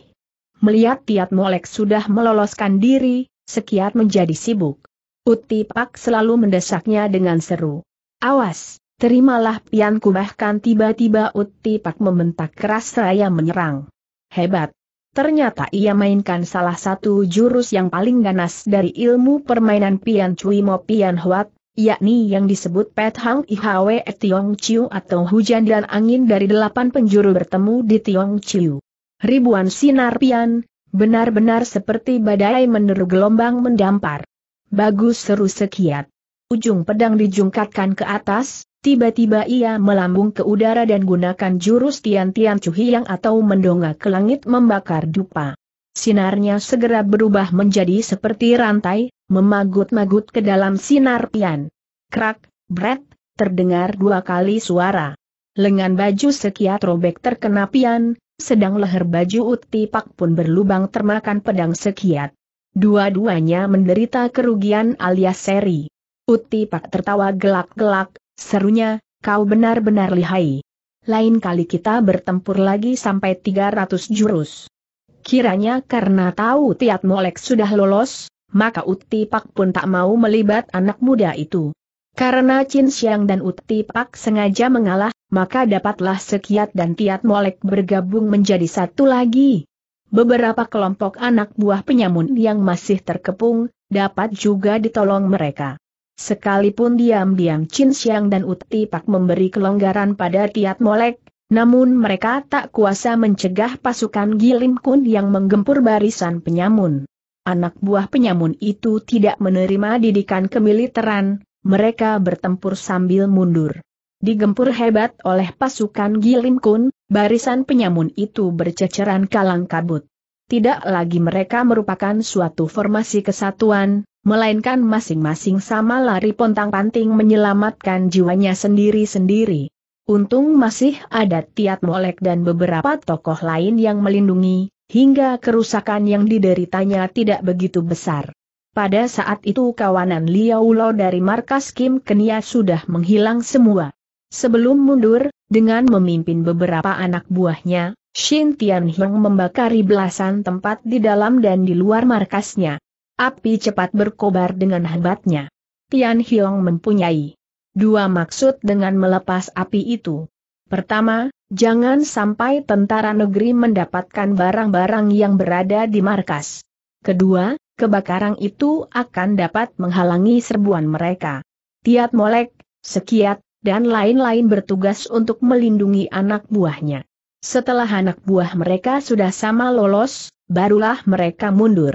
A: Melihat Tiat Molek sudah meloloskan diri, Sekiat menjadi sibuk. Uti selalu mendesaknya dengan seru. Awas, terimalah pianku bahkan tiba-tiba Uti Pak membentak keras seraya menyerang. Hebat. Ternyata ia mainkan salah satu jurus yang paling ganas dari ilmu permainan pian Cui Mo Pian Huat, yakni yang disebut Pet Hang Ihwe e Tiong Chiu atau hujan dan angin dari delapan penjuru bertemu di Tiong Chiu. Ribuan sinar pian, benar-benar seperti badai meneru gelombang mendampar. Bagus seru sekiat. Ujung pedang dijungkatkan ke atas, tiba-tiba ia melambung ke udara dan gunakan jurus tian-tian yang atau mendongak ke langit membakar dupa. Sinarnya segera berubah menjadi seperti rantai, memagut-magut ke dalam sinar pian. Krak, bret, terdengar dua kali suara. Lengan baju sekiat robek terkena pian, sedang leher baju utipak pun berlubang termakan pedang sekiat. Dua-duanya menderita kerugian alias seri. Uti Pak tertawa gelak-gelak, serunya, kau benar-benar lihai. Lain kali kita bertempur lagi sampai 300 jurus. Kiranya karena tahu Tiat Molek sudah lolos, maka Uti Pak pun tak mau melibat anak muda itu. Karena Chin Xiang dan Uti Pak sengaja mengalah, maka dapatlah Sekiat dan Tiat Molek bergabung menjadi satu lagi. Beberapa kelompok anak buah penyamun yang masih terkepung, dapat juga ditolong mereka. Sekalipun diam-diam Chin Xiang dan Uti Pak memberi kelonggaran pada Tiat Molek, namun mereka tak kuasa mencegah pasukan Gilim Kun yang menggempur barisan penyamun. Anak buah penyamun itu tidak menerima didikan kemiliteran, mereka bertempur sambil mundur. Digempur hebat oleh pasukan Gilim Kun, Barisan penyamun itu berceceran kalang kabut. Tidak lagi mereka merupakan suatu formasi kesatuan, melainkan masing-masing sama lari pontang-panting menyelamatkan jiwanya sendiri-sendiri. Untung masih ada Tiat Molek dan beberapa tokoh lain yang melindungi, hingga kerusakan yang dideritanya tidak begitu besar. Pada saat itu kawanan Liaulo dari markas Kim Kenia sudah menghilang semua. Sebelum mundur, dengan memimpin beberapa anak buahnya, Shin Tian membakari belasan tempat di dalam dan di luar markasnya. Api cepat berkobar dengan hebatnya. Tian mempunyai dua maksud dengan melepas api itu. Pertama, jangan sampai tentara negeri mendapatkan barang-barang yang berada di markas. Kedua, kebakaran itu akan dapat menghalangi serbuan mereka. Tiat Molek, Sekiat, dan lain-lain bertugas untuk melindungi anak buahnya. Setelah anak buah mereka sudah sama lolos, barulah mereka mundur.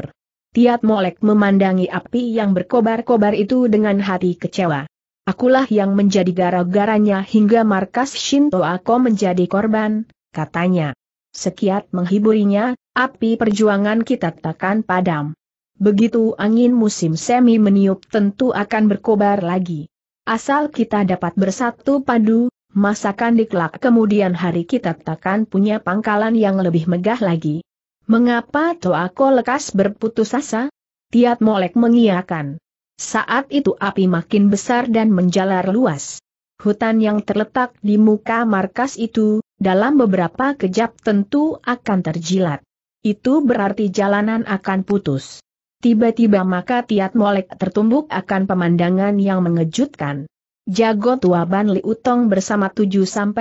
A: Tiat Molek memandangi api yang berkobar-kobar itu dengan hati kecewa. Akulah yang menjadi gara-garanya hingga markas Shinto Ako menjadi korban, katanya. Sekiat menghiburinya, api perjuangan kita takkan padam. Begitu angin musim semi meniup tentu akan berkobar lagi. Asal kita dapat bersatu padu, masakan dikelak kemudian hari kita takkan punya pangkalan yang lebih megah lagi. Mengapa toh aku lekas berputus asa? Tiat Molek mengiakan. Saat itu api makin besar dan menjalar luas. Hutan yang terletak di muka markas itu, dalam beberapa kejap tentu akan terjilat. Itu berarti jalanan akan putus. Tiba-tiba maka Tiat Molek tertumbuk akan pemandangan yang mengejutkan. Jago tua Ban Liutong bersama 7-8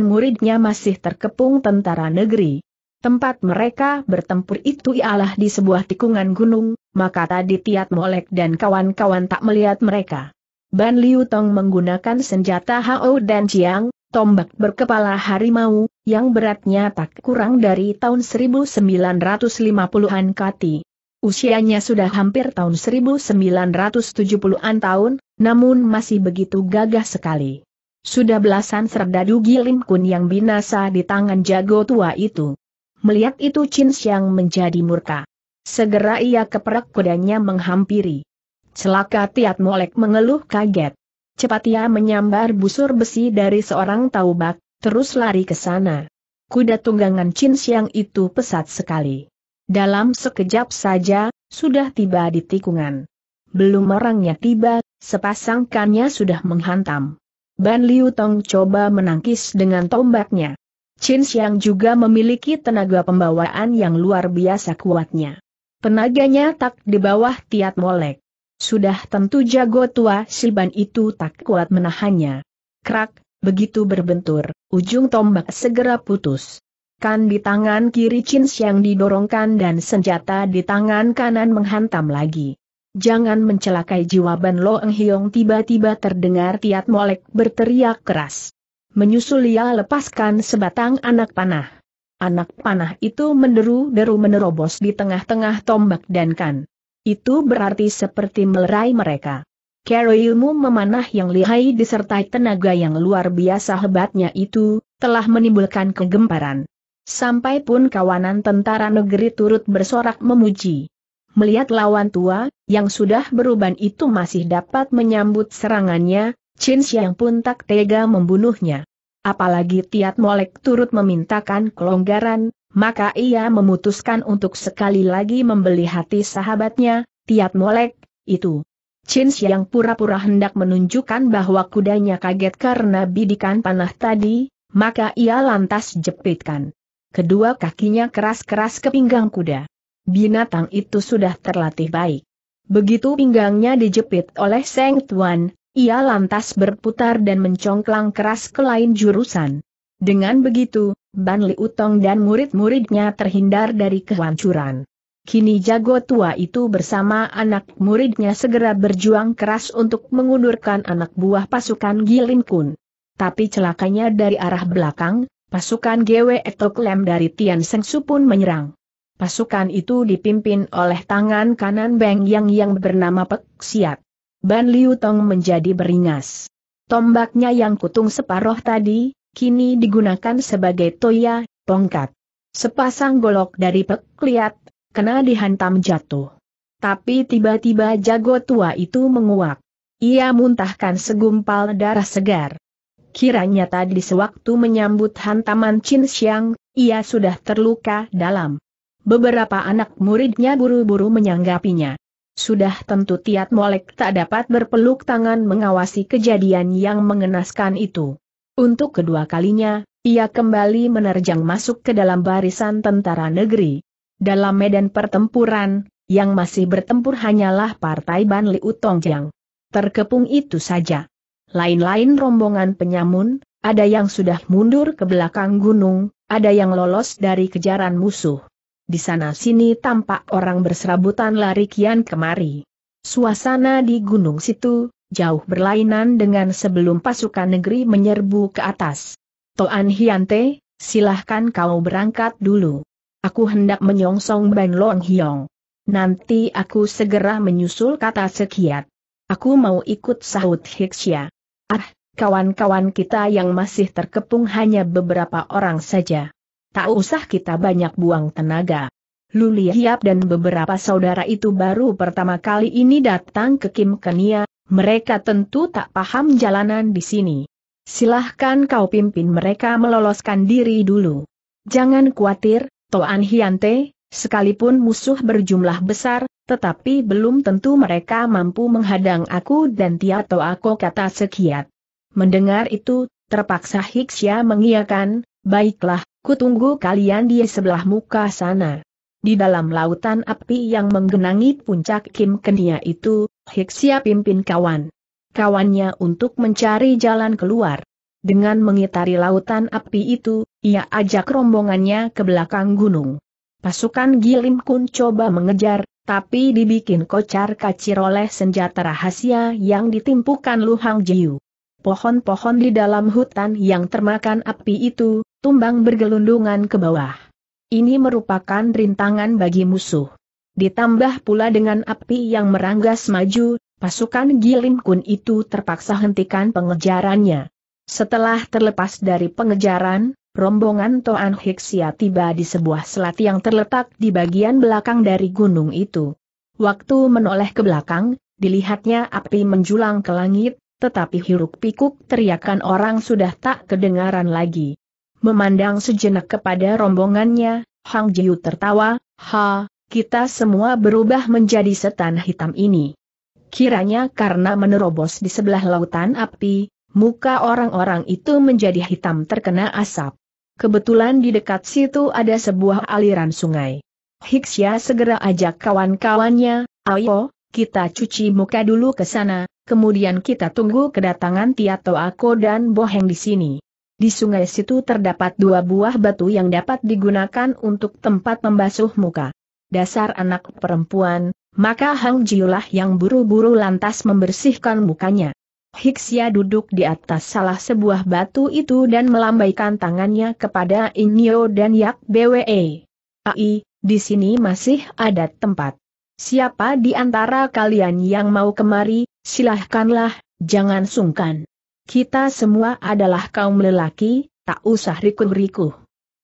A: muridnya masih terkepung tentara negeri. Tempat mereka bertempur itu ialah di sebuah tikungan gunung, maka tadi Tiat Molek dan kawan-kawan tak melihat mereka. Ban Liutong menggunakan senjata Hao dan Chiang, tombak berkepala harimau, yang beratnya tak kurang dari tahun 1950-an kati. Usianya sudah hampir tahun 1970-an tahun, namun masih begitu gagah sekali. Sudah belasan serdadu Gilim Kun yang binasa di tangan jago tua itu. Melihat itu Chin Xiang menjadi murka. Segera ia keperak kudanya menghampiri. Celaka Tiat Molek mengeluh kaget. Cepat ia menyambar busur besi dari seorang taubak, terus lari ke sana. Kuda tunggangan Chin Xiang itu pesat sekali. Dalam sekejap saja, sudah tiba di tikungan. Belum orangnya tiba, sepasang kannya sudah menghantam. Ban Liu Tong coba menangkis dengan tombaknya. Chen Xiang juga memiliki tenaga pembawaan yang luar biasa kuatnya. Tenaganya tak di bawah tiat molek. Sudah tentu jago tua silban itu tak kuat menahannya. Krak, begitu berbentur, ujung tombak segera putus. Kan di tangan kiri Chin Xiang didorongkan dan senjata di tangan kanan menghantam lagi. Jangan mencelakai jiwa Ban Lo Eng Hiong tiba-tiba terdengar Tiat Molek berteriak keras. Menyusul ia lepaskan sebatang anak panah. Anak panah itu menderu-deru menerobos di tengah-tengah tombak dan kan. Itu berarti seperti melerai mereka. Kero ilmu memanah yang lihai disertai tenaga yang luar biasa hebatnya itu, telah menimbulkan kegemparan. Sampai pun kawanan tentara negeri turut bersorak memuji. Melihat lawan tua, yang sudah beruban itu masih dapat menyambut serangannya, Chin Xiang pun tak tega membunuhnya. Apalagi Tiat Molek turut memintakan kelonggaran, maka ia memutuskan untuk sekali lagi membeli hati sahabatnya, Tiat Molek, itu. Chin Xiang pura-pura hendak menunjukkan bahwa kudanya kaget karena bidikan panah tadi, maka ia lantas jepitkan kedua kakinya keras-keras ke pinggang kuda. Binatang itu sudah terlatih baik. Begitu pinggangnya dijepit oleh Seng Tuan, ia lantas berputar dan mencongklang keras ke lain jurusan. Dengan begitu, Ban Li Utong dan murid-muridnya terhindar dari kehancuran. Kini jago tua itu bersama anak muridnya segera berjuang keras untuk mengundurkan anak buah pasukan Gilin Kun. Tapi celakanya dari arah belakang, Pasukan GW Etoklem dari Tian Sengsu pun menyerang. Pasukan itu dipimpin oleh tangan kanan Beng Yang yang bernama Pek Siat. Ban Liu Tong menjadi beringas. Tombaknya yang kutung separoh tadi, kini digunakan sebagai toya, tongkat. Sepasang golok dari Pek Liat, kena dihantam jatuh. Tapi tiba-tiba jago tua itu menguap. Ia muntahkan segumpal darah segar. Kiranya tadi sewaktu menyambut hantaman Chin Xiang, ia sudah terluka dalam. Beberapa anak muridnya buru-buru menyanggapinya. Sudah tentu Tiat Molek tak dapat berpeluk tangan mengawasi kejadian yang mengenaskan itu. Untuk kedua kalinya, ia kembali menerjang masuk ke dalam barisan tentara negeri. Dalam medan pertempuran, yang masih bertempur hanyalah Partai Ban Liu Tongjiang. Terkepung itu saja lain-lain rombongan penyamun, ada yang sudah mundur ke belakang gunung, ada yang lolos dari kejaran musuh. Di sana-sini tampak orang berserabutan lari kian kemari. Suasana di gunung situ, jauh berlainan dengan sebelum pasukan negeri menyerbu ke atas. Toan Hiante, silahkan kau berangkat dulu. Aku hendak menyongsong Ben Long Hiong. Nanti aku segera menyusul kata sekiat. Aku mau ikut sahut Hiksya. Ah, kawan-kawan kita yang masih terkepung hanya beberapa orang saja. Tak usah kita banyak buang tenaga. Luli Hiap dan beberapa saudara itu baru pertama kali ini datang ke Kim Kenia, mereka tentu tak paham jalanan di sini. Silahkan kau pimpin mereka meloloskan diri dulu. Jangan khawatir, Toan Hiante, sekalipun musuh berjumlah besar, tetapi belum tentu mereka mampu menghadang aku dan Tiato aku kata Sekiat. Mendengar itu, terpaksa Hiksya mengiakan, baiklah, kutunggu kalian di sebelah muka sana. Di dalam lautan api yang menggenangi puncak Kim Kenia itu, Hiksya pimpin kawan. Kawannya untuk mencari jalan keluar. Dengan mengitari lautan api itu, ia ajak rombongannya ke belakang gunung. Pasukan Gilim Kun coba mengejar, tapi dibikin kocar kacir oleh senjata rahasia yang ditimpukan Lu Hang Jiu. Pohon-pohon di dalam hutan yang termakan api itu, tumbang bergelundungan ke bawah. Ini merupakan rintangan bagi musuh. Ditambah pula dengan api yang meranggas maju, pasukan Gilim Kun itu terpaksa hentikan pengejarannya. Setelah terlepas dari pengejaran, rombongan Toan Hiksia tiba di sebuah selat yang terletak di bagian belakang dari gunung itu. Waktu menoleh ke belakang, dilihatnya api menjulang ke langit, tetapi hiruk-pikuk teriakan orang sudah tak kedengaran lagi. Memandang sejenak kepada rombongannya, Hang Jiu tertawa, ha, kita semua berubah menjadi setan hitam ini. Kiranya karena menerobos di sebelah lautan api, muka orang-orang itu menjadi hitam terkena asap. Kebetulan di dekat situ ada sebuah aliran sungai. Hiksya segera ajak kawan-kawannya, ayo, kita cuci muka dulu ke sana, kemudian kita tunggu kedatangan Tiato Ako dan Boheng di sini. Di sungai situ terdapat dua buah batu yang dapat digunakan untuk tempat membasuh muka. Dasar anak perempuan, maka Hang Jiulah yang buru-buru lantas membersihkan mukanya. Hiksia duduk di atas salah sebuah batu itu dan melambaikan tangannya kepada Inyo dan Yak BWE. Ai, di sini masih ada tempat. Siapa di antara kalian yang mau kemari, silahkanlah, jangan sungkan. Kita semua adalah kaum lelaki, tak usah rikuh-rikuh.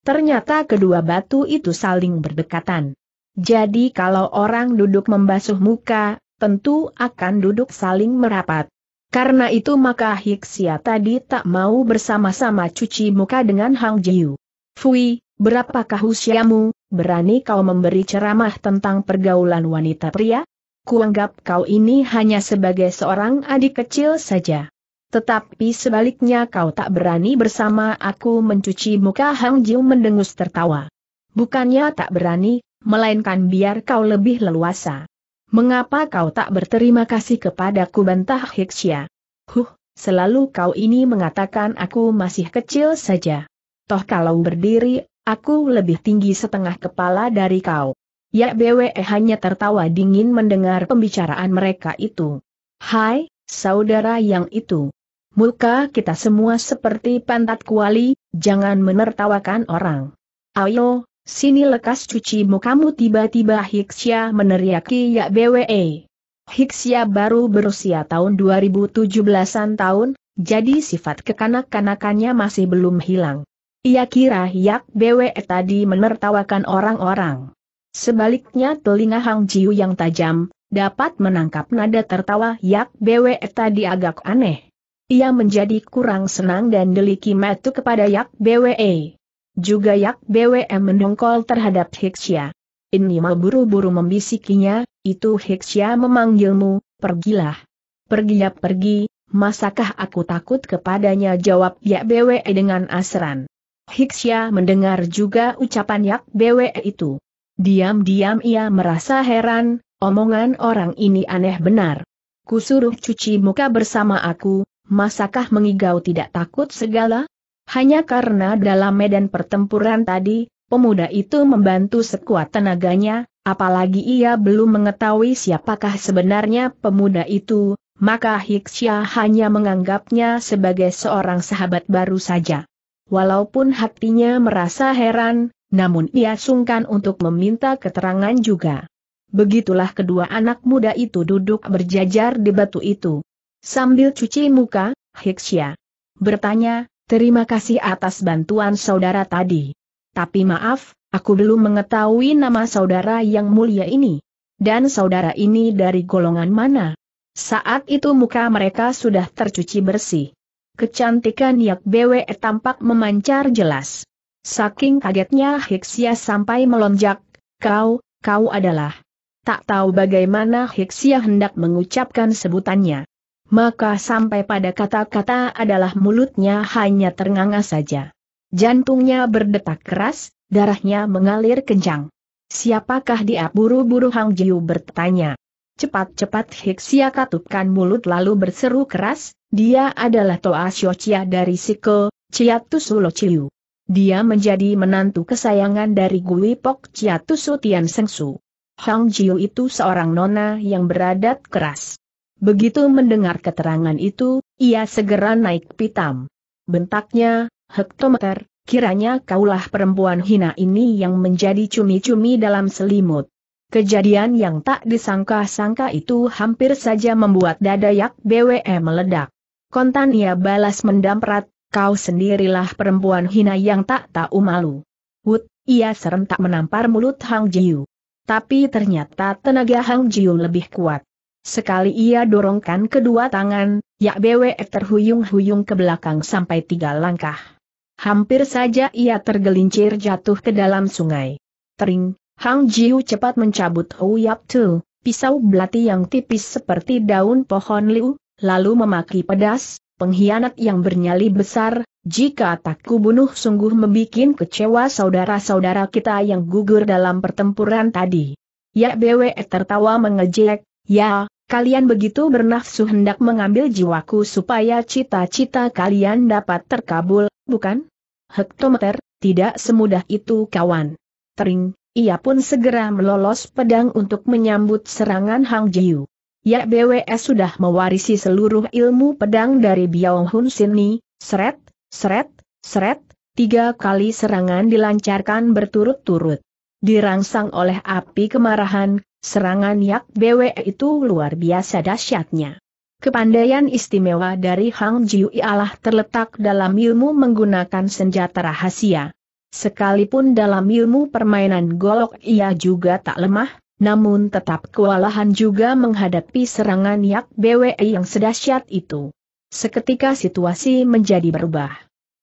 A: Ternyata kedua batu itu saling berdekatan. Jadi kalau orang duduk membasuh muka, tentu akan duduk saling merapat. Karena itu maka Hiksia tadi tak mau bersama-sama cuci muka dengan Hang Jiu. Fui, berapakah usiamu, berani kau memberi ceramah tentang pergaulan wanita pria? Kuanggap kau ini hanya sebagai seorang adik kecil saja. Tetapi sebaliknya kau tak berani bersama aku mencuci muka Hang Jiu mendengus tertawa. Bukannya tak berani, melainkan biar kau lebih leluasa. Mengapa kau tak berterima kasih kepadaku bantah Hiksya? Huh, selalu kau ini mengatakan aku masih kecil saja. Toh kalau berdiri, aku lebih tinggi setengah kepala dari kau. Ya BWE eh, hanya tertawa dingin mendengar pembicaraan mereka itu. Hai, saudara yang itu. Mulka kita semua seperti pantat kuali, jangan menertawakan orang. Ayo, Sini lekas cuci mukamu tiba-tiba Hiksya meneriaki Yak BWE. Hiksya baru berusia tahun 2017-an tahun, jadi sifat kekanak-kanakannya masih belum hilang. Ia kira Yak BWE tadi menertawakan orang-orang. Sebaliknya telinga Hang Jiu yang tajam, dapat menangkap nada tertawa Yak BWE tadi agak aneh. Ia menjadi kurang senang dan deliki metu kepada Yak BWE. Juga Yak BWM mendongkol terhadap Hiksya. mau buru-buru membisikinya, itu Hiksya memanggilmu, pergilah. Pergilah pergi, masakah aku takut kepadanya jawab Yak BWE dengan asran. Hiksya mendengar juga ucapan Yak BWE itu. Diam-diam ia merasa heran, omongan orang ini aneh benar. Kusuruh cuci muka bersama aku, masakah mengigau tidak takut segala? Hanya karena dalam medan pertempuran tadi, pemuda itu membantu sekuat tenaganya, apalagi ia belum mengetahui siapakah sebenarnya pemuda itu, maka Hiksya hanya menganggapnya sebagai seorang sahabat baru saja. Walaupun hatinya merasa heran, namun ia sungkan untuk meminta keterangan juga. Begitulah kedua anak muda itu duduk berjajar di batu itu. Sambil cuci muka, Hiksya bertanya, Terima kasih atas bantuan saudara tadi. Tapi maaf, aku belum mengetahui nama saudara yang mulia ini. Dan saudara ini dari golongan mana? Saat itu muka mereka sudah tercuci bersih. Kecantikan Yak BWE tampak memancar jelas. Saking kagetnya Hiksia sampai melonjak, kau, kau adalah. Tak tahu bagaimana Hiksia hendak mengucapkan sebutannya maka sampai pada kata-kata adalah mulutnya hanya ternganga saja. Jantungnya berdetak keras, darahnya mengalir kencang. Siapakah dia buru-buru Hang Jiu bertanya. Cepat-cepat Hiksia katupkan mulut lalu berseru keras, dia adalah Toa Xiochia dari Siko, Ciatu Lo Ciu. Dia menjadi menantu kesayangan dari Gui Pok Ciatu Tian Sengsu. Hang Jiu itu seorang nona yang beradat keras. Begitu mendengar keterangan itu, ia segera naik pitam. Bentaknya, hektometer, kiranya kaulah perempuan hina ini yang menjadi cumi-cumi dalam selimut. Kejadian yang tak disangka-sangka itu hampir saja membuat dada Yak BWE meledak. Kontan ia balas mendamprat, kau sendirilah perempuan hina yang tak tahu malu. Wut, ia serentak menampar mulut Hang Jiu. Tapi ternyata tenaga Hang Jiu lebih kuat. Sekali ia dorongkan kedua tangan, Yak Bwe terhuyung-huyung ke belakang sampai tiga langkah. Hampir saja ia tergelincir jatuh ke dalam sungai. Tering, Hang Jiu cepat mencabut Hou yap Tu, pisau belati yang tipis seperti daun pohon liu, lalu memaki pedas, pengkhianat yang bernyali besar, jika tak kubunuh sungguh membuat kecewa saudara-saudara kita yang gugur dalam pertempuran tadi. Ya Bwe tertawa mengejek, Ya, kalian begitu bernafsu hendak mengambil jiwaku supaya cita-cita kalian dapat terkabul, bukan? Hektometer, tidak semudah itu kawan. Tering, ia pun segera melolos pedang untuk menyambut serangan Hang Jiu. Ya BWS sudah mewarisi seluruh ilmu pedang dari Biao Hun Sini, seret, seret, seret, tiga kali serangan dilancarkan berturut-turut. Dirangsang oleh api kemarahan, Serangan Yak BWE itu luar biasa dahsyatnya. Kepandaian istimewa dari Hang Jiu ialah terletak dalam ilmu menggunakan senjata rahasia. Sekalipun dalam ilmu permainan golok ia juga tak lemah, namun tetap kewalahan juga menghadapi serangan Yak BWE yang sedahsyat itu. Seketika situasi menjadi berubah.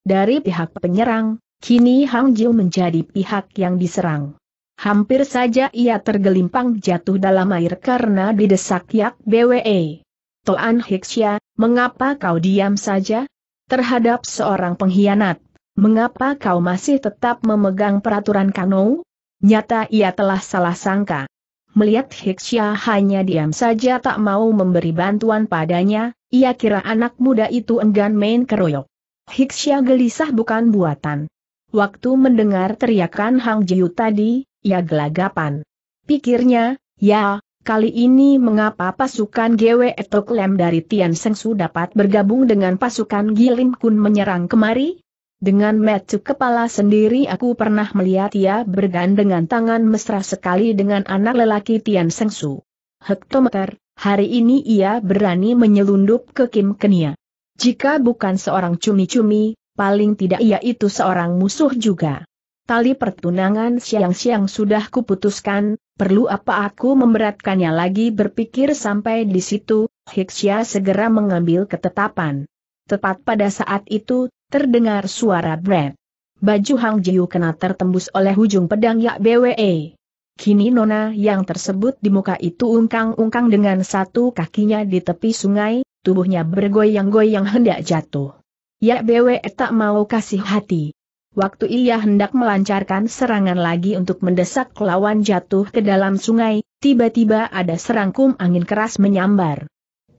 A: Dari pihak penyerang, kini Hang Jiu menjadi pihak yang diserang. Hampir saja ia tergelimpang jatuh dalam air karena didesak Yak BWE. Toan Hiksya, mengapa kau diam saja? Terhadap seorang pengkhianat, mengapa kau masih tetap memegang peraturan Kano? Nyata ia telah salah sangka. Melihat Hiksya hanya diam saja tak mau memberi bantuan padanya, ia kira anak muda itu enggan main keroyok. Hiksya gelisah bukan buatan. Waktu mendengar teriakan Hang Jiu tadi, Ya gelagapan. Pikirnya, ya, kali ini mengapa pasukan GW Etoklem dari Tian Sengsu dapat bergabung dengan pasukan Gilim Kun menyerang kemari? Dengan metu kepala sendiri aku pernah melihat ia bergandengan tangan mesra sekali dengan anak lelaki Tian Sengsu. Hektometer, hari ini ia berani menyelundup ke Kim Kenia. Jika bukan seorang cumi-cumi, paling tidak ia itu seorang musuh juga. Tali pertunangan siang-siang sudah kuputuskan, perlu apa aku memberatkannya lagi berpikir sampai di situ, Hiksya segera mengambil ketetapan. Tepat pada saat itu, terdengar suara Brad. Baju Hang Jiu kena tertembus oleh ujung pedang Yak BWE. Kini nona yang tersebut di muka itu ungkang-ungkang dengan satu kakinya di tepi sungai, tubuhnya bergoyang-goyang hendak jatuh. Yak BWE tak mau kasih hati. Waktu ia hendak melancarkan serangan lagi untuk mendesak lawan jatuh ke dalam sungai, tiba-tiba ada serangkum angin keras menyambar.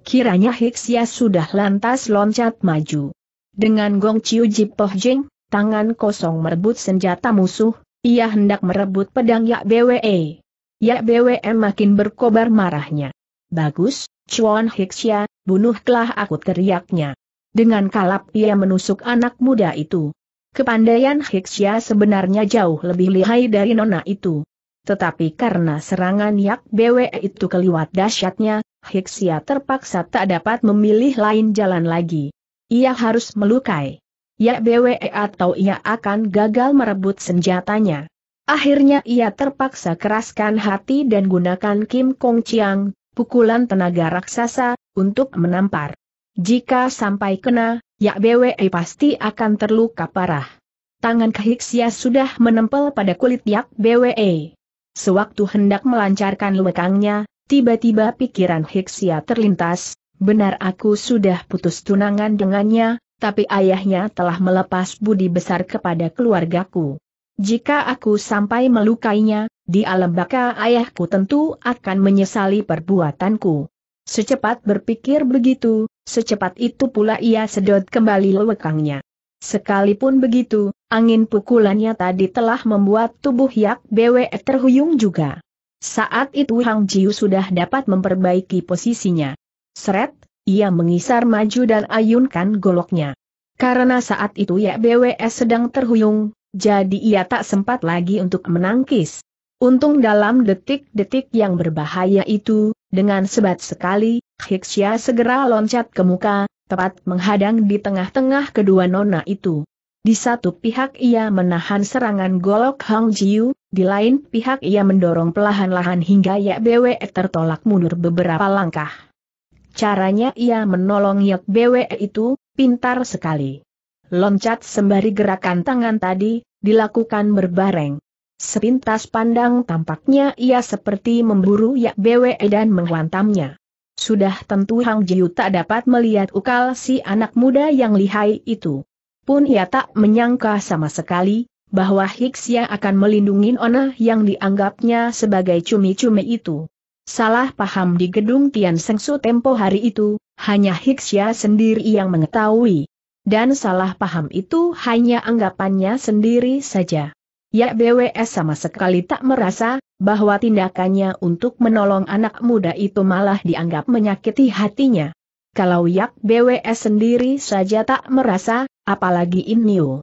A: Kiranya Hiksia sudah lantas loncat maju. Dengan gong ciu jipoh jeng, tangan kosong merebut senjata musuh, ia hendak merebut pedang Yak BWE. Yak BWE makin berkobar marahnya. Bagus, Chuan Hiksia, bunuhlah aku teriaknya. Dengan kalap ia menusuk anak muda itu. Kepandaian Hixia sebenarnya jauh lebih lihai dari nona itu. Tetapi karena serangan Yak BWE itu keliwat dahsyatnya, Hixia terpaksa tak dapat memilih lain jalan lagi. Ia harus melukai. Yak BWE atau ia akan gagal merebut senjatanya. Akhirnya ia terpaksa keraskan hati dan gunakan Kim Kong Chiang, pukulan tenaga raksasa, untuk menampar. Jika sampai kena, Yak BWE pasti akan terluka parah. Tangan Kahiksia sudah menempel pada kulit Yak BWE. Sewaktu hendak melancarkan lekangnya, tiba-tiba pikiran Hiksia terlintas, benar aku sudah putus tunangan dengannya, tapi ayahnya telah melepas budi besar kepada keluargaku. Jika aku sampai melukainya, di alam baka ayahku tentu akan menyesali perbuatanku. Secepat berpikir begitu, Secepat itu pula ia sedot kembali lewekangnya. Sekalipun begitu, angin pukulannya tadi telah membuat tubuh Yak Bwe terhuyung juga. Saat itu Hang Jiu sudah dapat memperbaiki posisinya. Seret, ia mengisar maju dan ayunkan goloknya. Karena saat itu Yak Bwe sedang terhuyung, jadi ia tak sempat lagi untuk menangkis. Untung dalam detik-detik yang berbahaya itu, dengan sebat sekali, Hiksia segera loncat ke muka, tepat menghadang di tengah-tengah kedua nona itu. Di satu pihak ia menahan serangan golok Hang Jiu, di lain pihak ia mendorong pelahan-lahan hingga Yak Bwe tertolak mundur beberapa langkah. Caranya ia menolong Yak Bwe itu, pintar sekali. Loncat sembari gerakan tangan tadi, dilakukan berbareng. Sepintas pandang tampaknya ia seperti memburu Yak Bwe dan menghantamnya. Sudah tentu Hang Jiu tak dapat melihat ukal si anak muda yang lihai itu. Pun ia tak menyangka sama sekali, bahwa Hiksia akan melindungi Ona yang dianggapnya sebagai cumi-cumi itu. Salah paham di gedung Tian Sengsu tempo hari itu, hanya Hiksia ya sendiri yang mengetahui. Dan salah paham itu hanya anggapannya sendiri saja. Ya BWS sama sekali tak merasa, bahwa tindakannya untuk menolong anak muda itu malah dianggap menyakiti hatinya. Kalau Yak BWS sendiri saja tak merasa, apalagi Niu.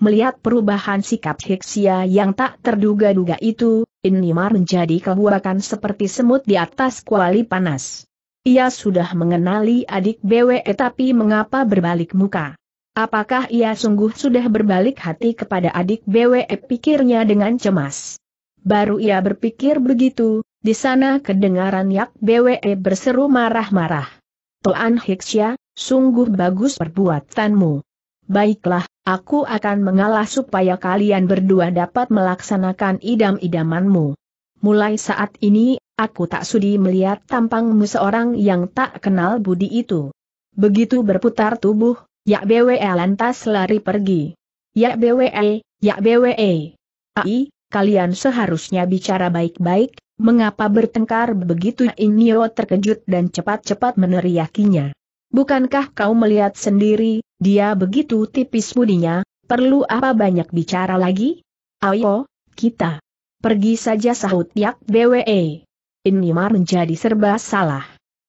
A: Melihat perubahan sikap Hiksia yang tak terduga-duga itu, Inimar menjadi kebuakan seperti semut di atas kuali panas. Ia sudah mengenali adik BWE tapi mengapa berbalik muka? Apakah ia sungguh sudah berbalik hati kepada adik BWE pikirnya dengan cemas? Baru ia berpikir begitu, di sana kedengaran Yak BWE berseru marah-marah. Toan Hiksya, sungguh bagus perbuatanmu. Baiklah, aku akan mengalah supaya kalian berdua dapat melaksanakan idam-idamanmu. Mulai saat ini, aku tak sudi melihat tampangmu seorang yang tak kenal budi itu. Begitu berputar tubuh, Yak BWE lantas lari pergi. Yak BWE, Yak BWE. Ai, kalian seharusnya bicara baik-baik, mengapa bertengkar begitu Inyo terkejut dan cepat-cepat meneriakinya. Bukankah kau melihat sendiri, dia begitu tipis budinya, perlu apa banyak bicara lagi? Ayo, kita. Pergi saja sahut Yak BWE. Inimar menjadi serba salah.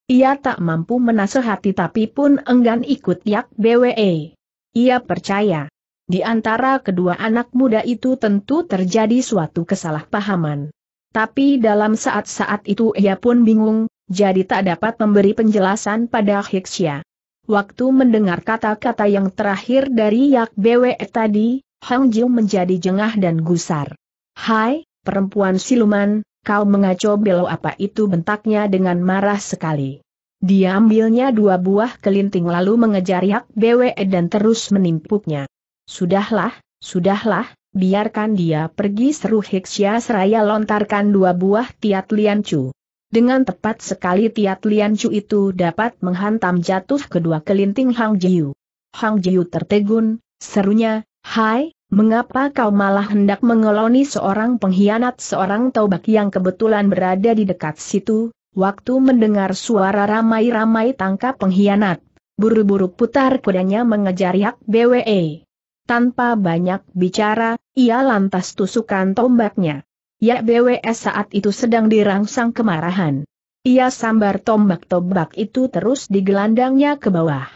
A: Ia tak mampu menasehati tapi pun enggan ikut Yak BWE. Ia percaya, di antara kedua anak muda itu tentu terjadi suatu kesalahpahaman. Tapi dalam saat-saat itu ia pun bingung, jadi tak dapat memberi penjelasan pada Hiksya. Waktu mendengar kata-kata yang terakhir dari Yak Bwe tadi, Hang Jiu menjadi jengah dan gusar. Hai, perempuan siluman, kau mengaco belo apa itu bentaknya dengan marah sekali. Dia ambilnya dua buah kelinting lalu mengejar Yak Bwe dan terus menimpuknya. Sudahlah, sudahlah, biarkan dia pergi seru Hiksya seraya lontarkan dua buah tiat liancu. Dengan tepat sekali tiat liancu itu dapat menghantam jatuh kedua kelinting Hang Jiu. Hang Jiu tertegun, serunya, Hai, mengapa kau malah hendak mengeloni seorang pengkhianat seorang taubak yang kebetulan berada di dekat situ? Waktu mendengar suara ramai-ramai tangkap pengkhianat, buru-buru putar kudanya mengejar Yak BWE. Tanpa banyak bicara, ia lantas tusukan tombaknya. Ya BWS saat itu sedang dirangsang kemarahan. Ia sambar tombak-tombak itu terus digelandangnya ke bawah.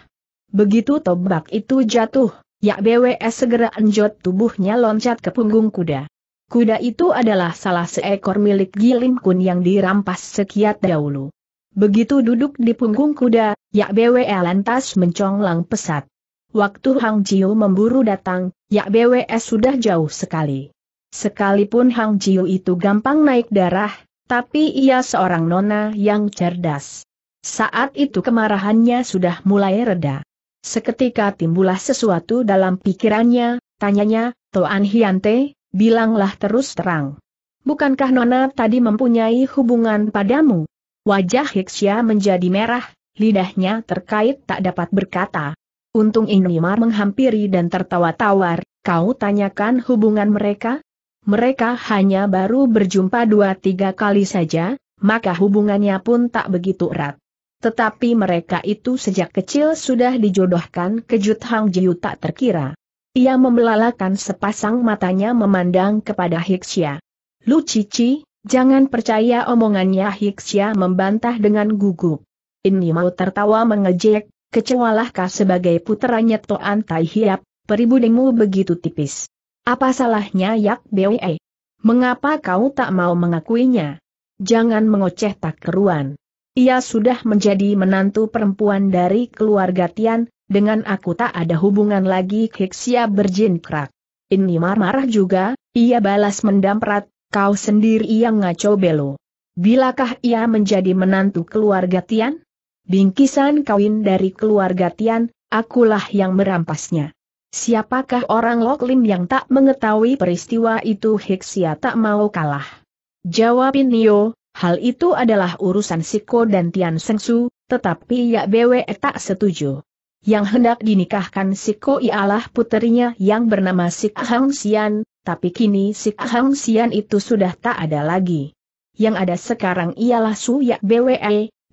A: Begitu tombak itu jatuh, Ya BWS segera enjot tubuhnya loncat ke punggung kuda. Kuda itu adalah salah seekor milik Gilim Kun yang dirampas sekiat dahulu. Begitu duduk di punggung kuda, Ya BWS lantas menconglang pesat. Waktu Hang Jiu memburu datang, Yak BWS sudah jauh sekali. Sekalipun Hang Jiu itu gampang naik darah, tapi ia seorang nona yang cerdas. Saat itu kemarahannya sudah mulai reda. Seketika timbullah sesuatu dalam pikirannya, tanyanya, Toan Hiante, bilanglah terus terang. Bukankah Nona tadi mempunyai hubungan padamu? Wajah Hiksya menjadi merah, lidahnya terkait tak dapat berkata. Untung Inimar menghampiri dan tertawa tawar, kau tanyakan hubungan mereka? Mereka hanya baru berjumpa dua tiga kali saja, maka hubungannya pun tak begitu erat. Tetapi mereka itu sejak kecil sudah dijodohkan kejut Hang Jiu tak terkira. Ia membelalakan sepasang matanya memandang kepada Hixia. Lu Cici, jangan percaya omongannya Hixia membantah dengan gugup. Ini mau tertawa mengejek, Kecewalahkah sebagai puteranya Toan Tai Hiap, peribudingmu begitu tipis? Apa salahnya Yak Bwe? Mengapa kau tak mau mengakuinya? Jangan mengoceh tak keruan. Ia sudah menjadi menantu perempuan dari keluarga Tian, dengan aku tak ada hubungan lagi Hiksia berjin krak. Ini marah-marah juga, ia balas mendamprat, kau sendiri yang ngaco belo. Bilakah ia menjadi menantu keluarga Tian? bingkisan kawin dari keluarga Tian, akulah yang merampasnya. Siapakah orang Loklim yang tak mengetahui peristiwa itu Hiksia tak mau kalah. Jawab Nio, hal itu adalah urusan Siko dan Tian Sengsu, tetapi ya Bwe tak setuju. Yang hendak dinikahkan Siko ialah puterinya yang bernama Sik Hang Xian, tapi kini Sik Hang Xian itu sudah tak ada lagi. Yang ada sekarang ialah Su Yak Bwe,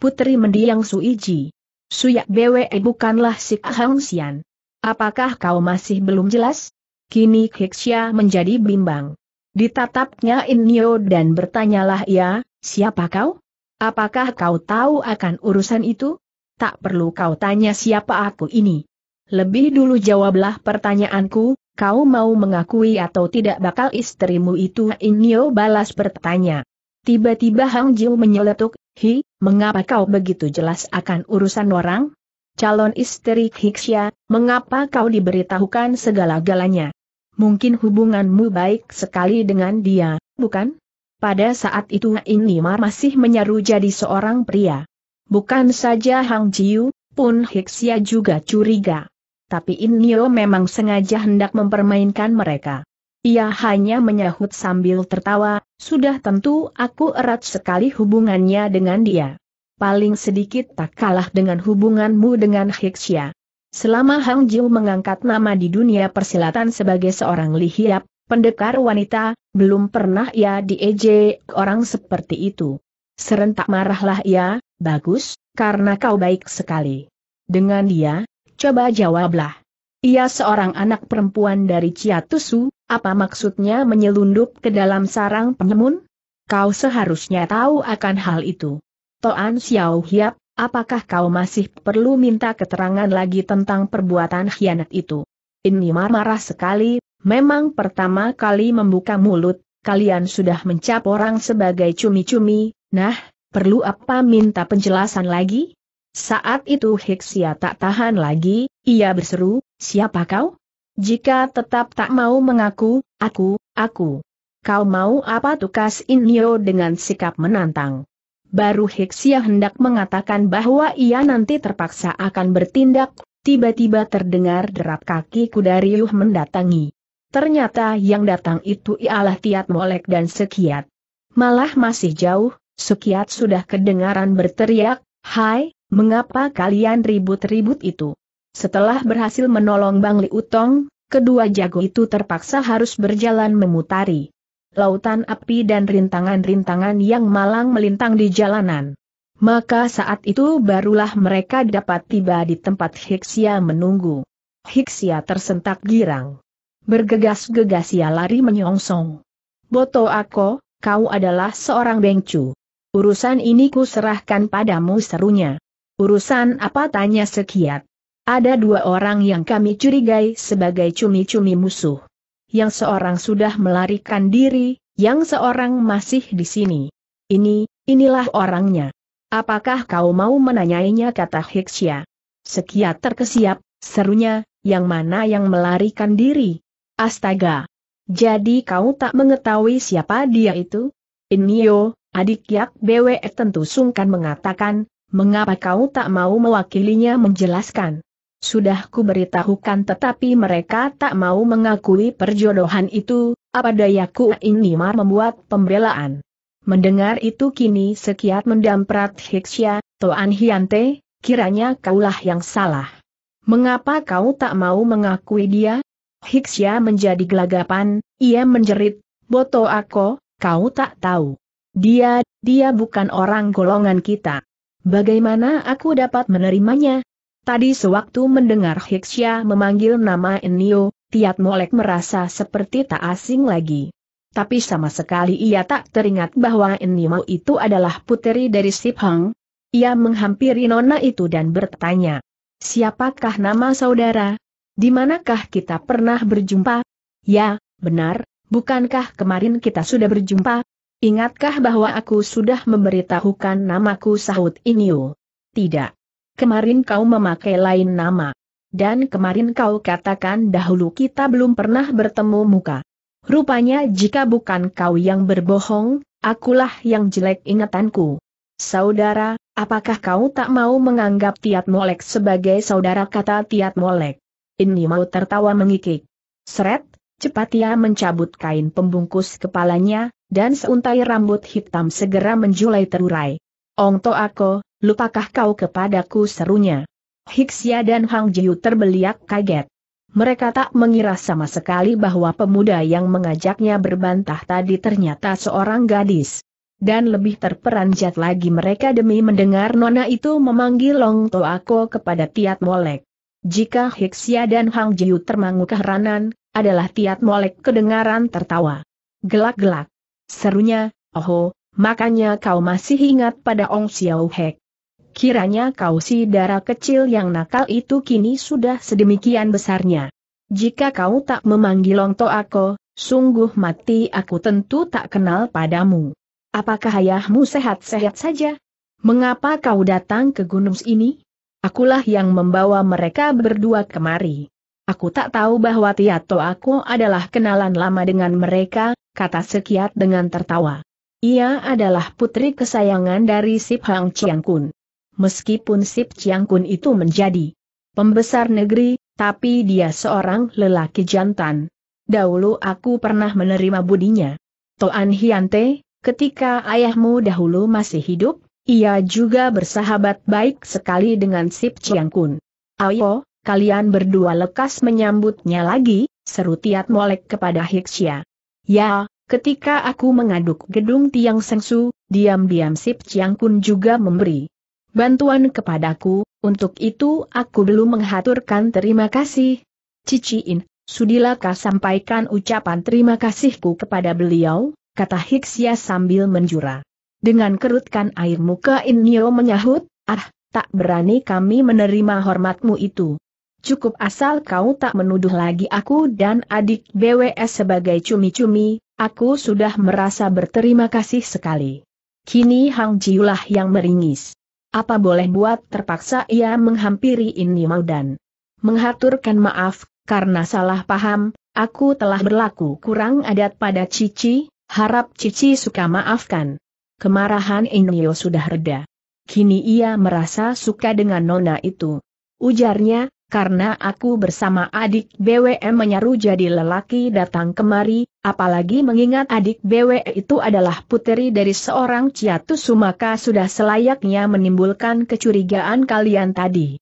A: putri mendiang Suiji. Suyak Bwe eh, bukanlah si Hang Xian. Apakah kau masih belum jelas? Kini Hiksya menjadi bimbang. Ditatapnya Inyo dan bertanyalah ia, siapa kau? Apakah kau tahu akan urusan itu? Tak perlu kau tanya siapa aku ini. Lebih dulu jawablah pertanyaanku, kau mau mengakui atau tidak bakal istrimu itu Inyo balas bertanya. Tiba-tiba Hang Jiu menyeletuk, hi, mengapa kau begitu jelas akan urusan orang? Calon istri Hiksya, mengapa kau diberitahukan segala-galanya? Mungkin hubunganmu baik sekali dengan dia, bukan? Pada saat itu ini Limar masih menyeru jadi seorang pria. Bukan saja Hang Jiu, pun Hiksya juga curiga. Tapi In Nio memang sengaja hendak mempermainkan mereka. Ia hanya menyahut sambil tertawa, sudah tentu aku erat sekali hubungannya dengan dia. Paling sedikit tak kalah dengan hubunganmu dengan Hixia. Selama Hang Jiu mengangkat nama di dunia persilatan sebagai seorang lihiap, pendekar wanita, belum pernah ia diejek orang seperti itu. Serentak marahlah ia, ya. bagus, karena kau baik sekali. Dengan dia, coba jawablah. Ia seorang anak perempuan dari Ciatusu, apa maksudnya menyelundup ke dalam sarang penyemun? Kau seharusnya tahu akan hal itu. Toan Xiao Hiap, apakah kau masih perlu minta keterangan lagi tentang perbuatan hianat itu? Ini marah sekali, memang pertama kali membuka mulut, kalian sudah mencap orang sebagai cumi-cumi, nah, perlu apa minta penjelasan lagi? Saat itu Hiksia tak tahan lagi, ia berseru, Siapa kau? Jika tetap tak mau mengaku, aku, aku. Kau mau apa tukas Inyo dengan sikap menantang? Baru Heksia hendak mengatakan bahwa ia nanti terpaksa akan bertindak, tiba-tiba terdengar derap kaki kuda riuh mendatangi. Ternyata yang datang itu ialah Tiat Molek dan Sekiat. Malah masih jauh, Sekiat sudah kedengaran berteriak, Hai, mengapa kalian ribut-ribut itu? Setelah berhasil menolong Bang Liutong, kedua jago itu terpaksa harus berjalan memutari lautan api dan rintangan-rintangan yang malang melintang di jalanan. Maka saat itu barulah mereka dapat tiba di tempat Hiksia menunggu. Hiksia tersentak girang. Bergegas-gegas ia lari menyongsong. Boto Ako, kau adalah seorang bengcu. Urusan ini ku serahkan padamu serunya. Urusan apa tanya sekiat. Ada dua orang yang kami curigai sebagai cumi-cumi musuh. Yang seorang sudah melarikan diri, yang seorang masih di sini. Ini, inilah orangnya. Apakah kau mau menanyainya kata Hiksya? Sekiat terkesiap, serunya, yang mana yang melarikan diri? Astaga! Jadi kau tak mengetahui siapa dia itu? Inio, adik Yak BW tentu sungkan mengatakan, mengapa kau tak mau mewakilinya menjelaskan? Sudah kuberitahukan tetapi mereka tak mau mengakui perjodohan itu, apa daya ku ini mar membuat pembelaan. Mendengar itu kini sekiat mendamprat Hiksya, Toan Hiante, kiranya kaulah yang salah. Mengapa kau tak mau mengakui dia? Hiksya menjadi gelagapan, ia menjerit, Boto aku, kau tak tahu. Dia, dia bukan orang golongan kita. Bagaimana aku dapat menerimanya? Tadi sewaktu mendengar Hiksya memanggil nama Enio, Tiat Molek merasa seperti tak asing lagi. Tapi sama sekali ia tak teringat bahwa Enio itu adalah puteri dari Sip Hang. Ia menghampiri nona itu dan bertanya, Siapakah nama saudara? Di manakah kita pernah berjumpa? Ya, benar, bukankah kemarin kita sudah berjumpa? Ingatkah bahwa aku sudah memberitahukan namaku sahut Inyo? Tidak. Kemarin kau memakai lain nama. Dan kemarin kau katakan dahulu kita belum pernah bertemu muka. Rupanya jika bukan kau yang berbohong, akulah yang jelek ingatanku. Saudara, apakah kau tak mau menganggap Tiat Molek sebagai saudara kata Tiat Molek? Ini mau tertawa mengikik. Seret, cepat ia mencabut kain pembungkus kepalanya, dan seuntai rambut hitam segera menjulai terurai. Ong to aku, lupakah kau kepadaku serunya. Hixia dan Hang Jiu terbeliak kaget. Mereka tak mengira sama sekali bahwa pemuda yang mengajaknya berbantah tadi ternyata seorang gadis. Dan lebih terperanjat lagi mereka demi mendengar nona itu memanggil Long Toako kepada Tiat Molek. Jika Hixia dan Hang Jiu termangu keheranan, adalah Tiat Molek kedengaran tertawa. Gelak-gelak. Serunya, oho, makanya kau masih ingat pada Ong Xiao Hek. Kiranya kau si darah kecil yang nakal itu kini sudah sedemikian besarnya. Jika kau tak memanggil Longto aku, sungguh mati aku tentu tak kenal padamu. Apakah ayahmu sehat-sehat saja? Mengapa kau datang ke gunung ini? Akulah yang membawa mereka berdua kemari. Aku tak tahu bahwa Tiato aku adalah kenalan lama dengan mereka, kata Sekiat dengan tertawa. Ia adalah putri kesayangan dari Sip Hang Chiang Kun meskipun Sip Chiang Kun itu menjadi pembesar negeri, tapi dia seorang lelaki jantan. Dahulu aku pernah menerima budinya. Toan Hyante, ketika ayahmu dahulu masih hidup, ia juga bersahabat baik sekali dengan Sip Chiang Kun. Ayo, kalian berdua lekas menyambutnya lagi, seru Tiat Molek kepada Hiksia. Ya, ketika aku mengaduk gedung Tiang Sengsu, diam-diam Sip Chiang Kun juga memberi bantuan kepadaku, untuk itu aku belum menghaturkan terima kasih. Ciciin, sudilakah sampaikan ucapan terima kasihku kepada beliau, kata Hiksia sambil menjura. Dengan kerutkan air muka Inyo menyahut, ah, tak berani kami menerima hormatmu itu. Cukup asal kau tak menuduh lagi aku dan adik BWS sebagai cumi-cumi, aku sudah merasa berterima kasih sekali. Kini Hang Jiulah yang meringis. Apa boleh buat terpaksa ia menghampiri ini mau dan menghaturkan maaf, karena salah paham, aku telah berlaku kurang adat pada Cici, harap Cici suka maafkan. Kemarahan Inyo sudah reda. Kini ia merasa suka dengan nona itu. Ujarnya, karena aku bersama adik BWM menyaru jadi lelaki datang kemari, apalagi mengingat adik BWE itu adalah puteri dari seorang Ciatus maka sudah selayaknya menimbulkan kecurigaan kalian tadi.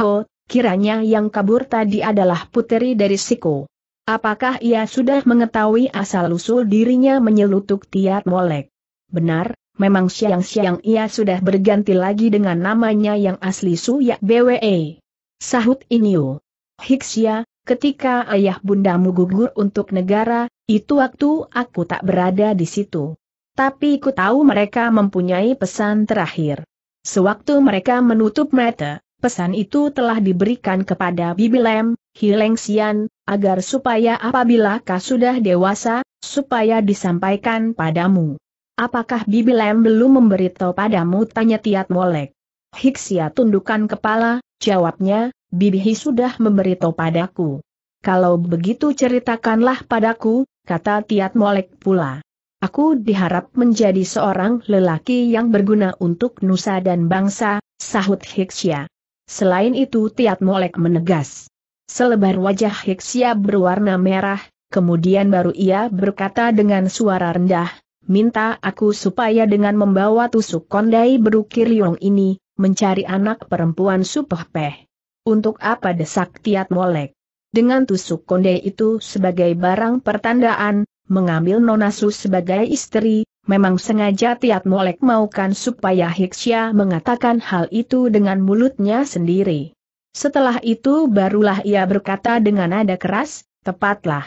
A: Ho, kiranya yang kabur tadi adalah puteri dari Siko. Apakah ia sudah mengetahui asal-usul dirinya menyelutuk Tiat Molek? Benar, memang siang-siang ia sudah berganti lagi dengan namanya yang asli Suyak BWE. Sahut Inyo. Hiksia, ketika ayah bundamu gugur untuk negara, itu waktu aku tak berada di situ. Tapi ku tahu mereka mempunyai pesan terakhir. Sewaktu mereka menutup mata, pesan itu telah diberikan kepada Bibilem, Hilengsian, agar supaya apabila kau sudah dewasa, supaya disampaikan padamu. Apakah Bibilem belum memberitahu padamu? Tanya Tiat Molek. Hiksia tundukkan kepala, Jawabnya, Bibihi sudah memberitahu padaku. Kalau begitu ceritakanlah padaku, kata Tiat Molek pula. Aku diharap menjadi seorang lelaki yang berguna untuk nusa dan bangsa, sahut Hiksya. Selain itu Tiat Molek menegas. Selebar wajah Hiksya berwarna merah, kemudian baru ia berkata dengan suara rendah, minta aku supaya dengan membawa tusuk kondai berukir liong ini, mencari anak perempuan Superpeh. Untuk apa desak Tiat Molek? Dengan tusuk konde itu sebagai barang pertandaan, mengambil Nonasu sebagai istri, memang sengaja Tiat Molek maukan supaya Hiksya mengatakan hal itu dengan mulutnya sendiri. Setelah itu barulah ia berkata dengan nada keras, tepatlah.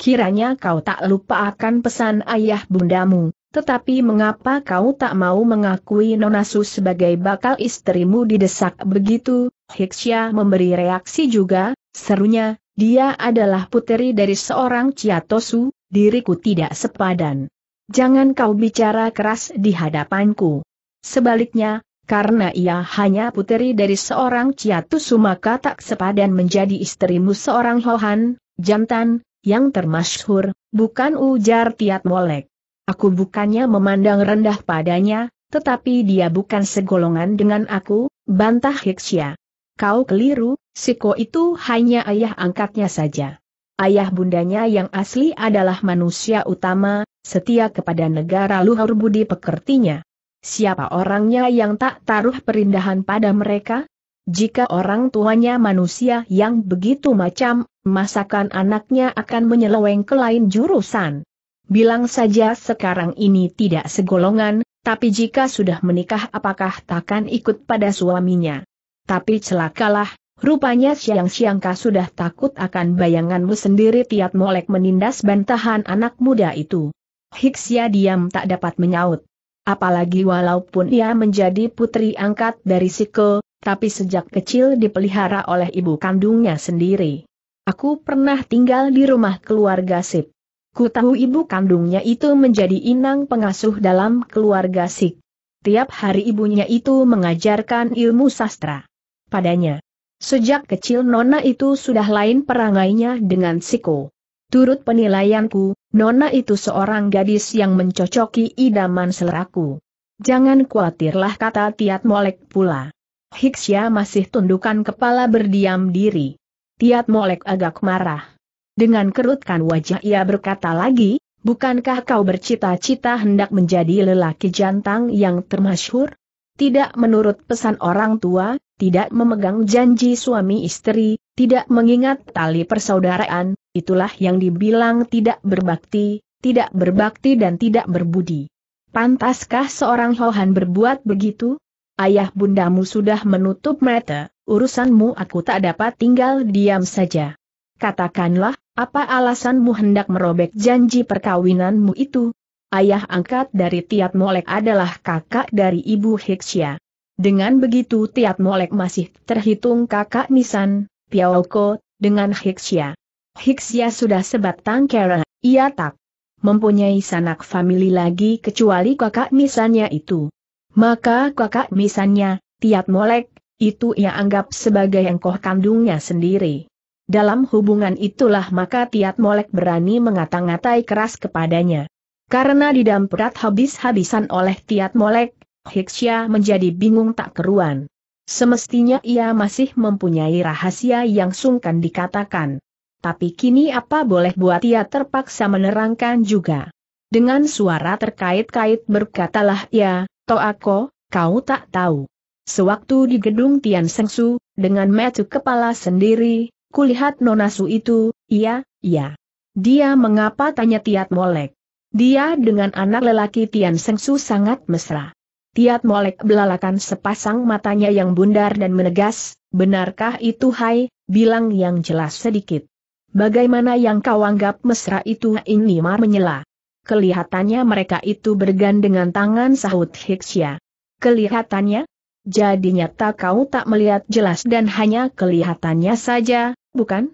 A: Kiranya kau tak lupa akan pesan ayah bundamu, tetapi mengapa kau tak mau mengakui Nonasu sebagai bakal istrimu didesak begitu? Hiksya memberi reaksi juga, serunya, dia adalah puteri dari seorang Ciatosu, diriku tidak sepadan. Jangan kau bicara keras di hadapanku. Sebaliknya, karena ia hanya puteri dari seorang Ciatosu maka tak sepadan menjadi istrimu seorang Hohan, jantan, yang termasyhur, bukan ujar Tiat Molek. Aku bukannya memandang rendah padanya, tetapi dia bukan segolongan dengan aku, bantah Hiksya. Kau keliru, Siko itu hanya ayah angkatnya saja. Ayah bundanya yang asli adalah manusia utama, setia kepada negara luhur budi pekertinya. Siapa orangnya yang tak taruh perindahan pada mereka? Jika orang tuanya manusia yang begitu macam, masakan anaknya akan menyeleweng ke lain jurusan. Bilang saja sekarang ini tidak segolongan, tapi jika sudah menikah apakah takkan ikut pada suaminya. Tapi celakalah, rupanya siang-siangka sudah takut akan bayanganmu sendiri tiap molek menindas bantahan anak muda itu. Hiksia diam tak dapat menyaut. Apalagi walaupun ia menjadi putri angkat dari Siko, tapi sejak kecil dipelihara oleh ibu kandungnya sendiri. Aku pernah tinggal di rumah keluarga Sip. Ku tahu ibu kandungnya itu menjadi inang pengasuh dalam keluarga Sik. Tiap hari ibunya itu mengajarkan ilmu sastra. Padanya. Sejak kecil Nona itu sudah lain perangainya dengan Siko. Turut penilaianku, Nona itu seorang gadis yang mencocoki idaman seleraku. Jangan khawatirlah kata Tiat Molek pula. Hiksya masih tundukan kepala berdiam diri. Tiat Molek agak marah. Dengan kerutkan wajah ia berkata lagi, bukankah kau bercita-cita hendak menjadi lelaki jantang yang termasyhur? Tidak menurut pesan orang tua, tidak memegang janji suami istri, tidak mengingat tali persaudaraan, itulah yang dibilang tidak berbakti, tidak berbakti dan tidak berbudi. Pantaskah seorang Hohan berbuat begitu? Ayah bundamu sudah menutup mata, urusanmu aku tak dapat tinggal diam saja. Katakanlah, apa alasanmu hendak merobek janji perkawinanmu itu? Ayah angkat dari Tiat Molek adalah kakak dari Ibu Hiksya. Dengan begitu Tiat Molek masih terhitung kakak Nisan, Piaoko, dengan Hiksya. Hiksya sudah sebatang kera, ia tak mempunyai sanak famili lagi kecuali kakak Nisannya itu. Maka kakak Nisannya, Tiat Molek, itu ia anggap sebagai engkoh kandungnya sendiri. Dalam hubungan itulah maka Tiat Molek berani mengata-ngatai keras kepadanya. Karena didamprat habis-habisan oleh Tiat Molek, Hiksya menjadi bingung tak keruan. Semestinya ia masih mempunyai rahasia yang sungkan dikatakan. Tapi kini apa boleh buat ia terpaksa menerangkan juga. Dengan suara terkait-kait berkatalah ia, Toako, kau tak tahu. Sewaktu di gedung Tian Sengsu, dengan metu kepala sendiri, Kulihat nonasu itu, iya, iya. Dia mengapa tanya Tiat Molek? Dia dengan anak lelaki Tian Sengsu sangat mesra. Tiat Molek belalakan sepasang matanya yang bundar dan menegas, benarkah itu hai, bilang yang jelas sedikit. Bagaimana yang kau anggap mesra itu ini Mar menyela. Kelihatannya mereka itu bergandengan tangan sahut Hiksya. Kelihatannya? Jadi nyata kau tak melihat jelas dan hanya kelihatannya saja, bukan?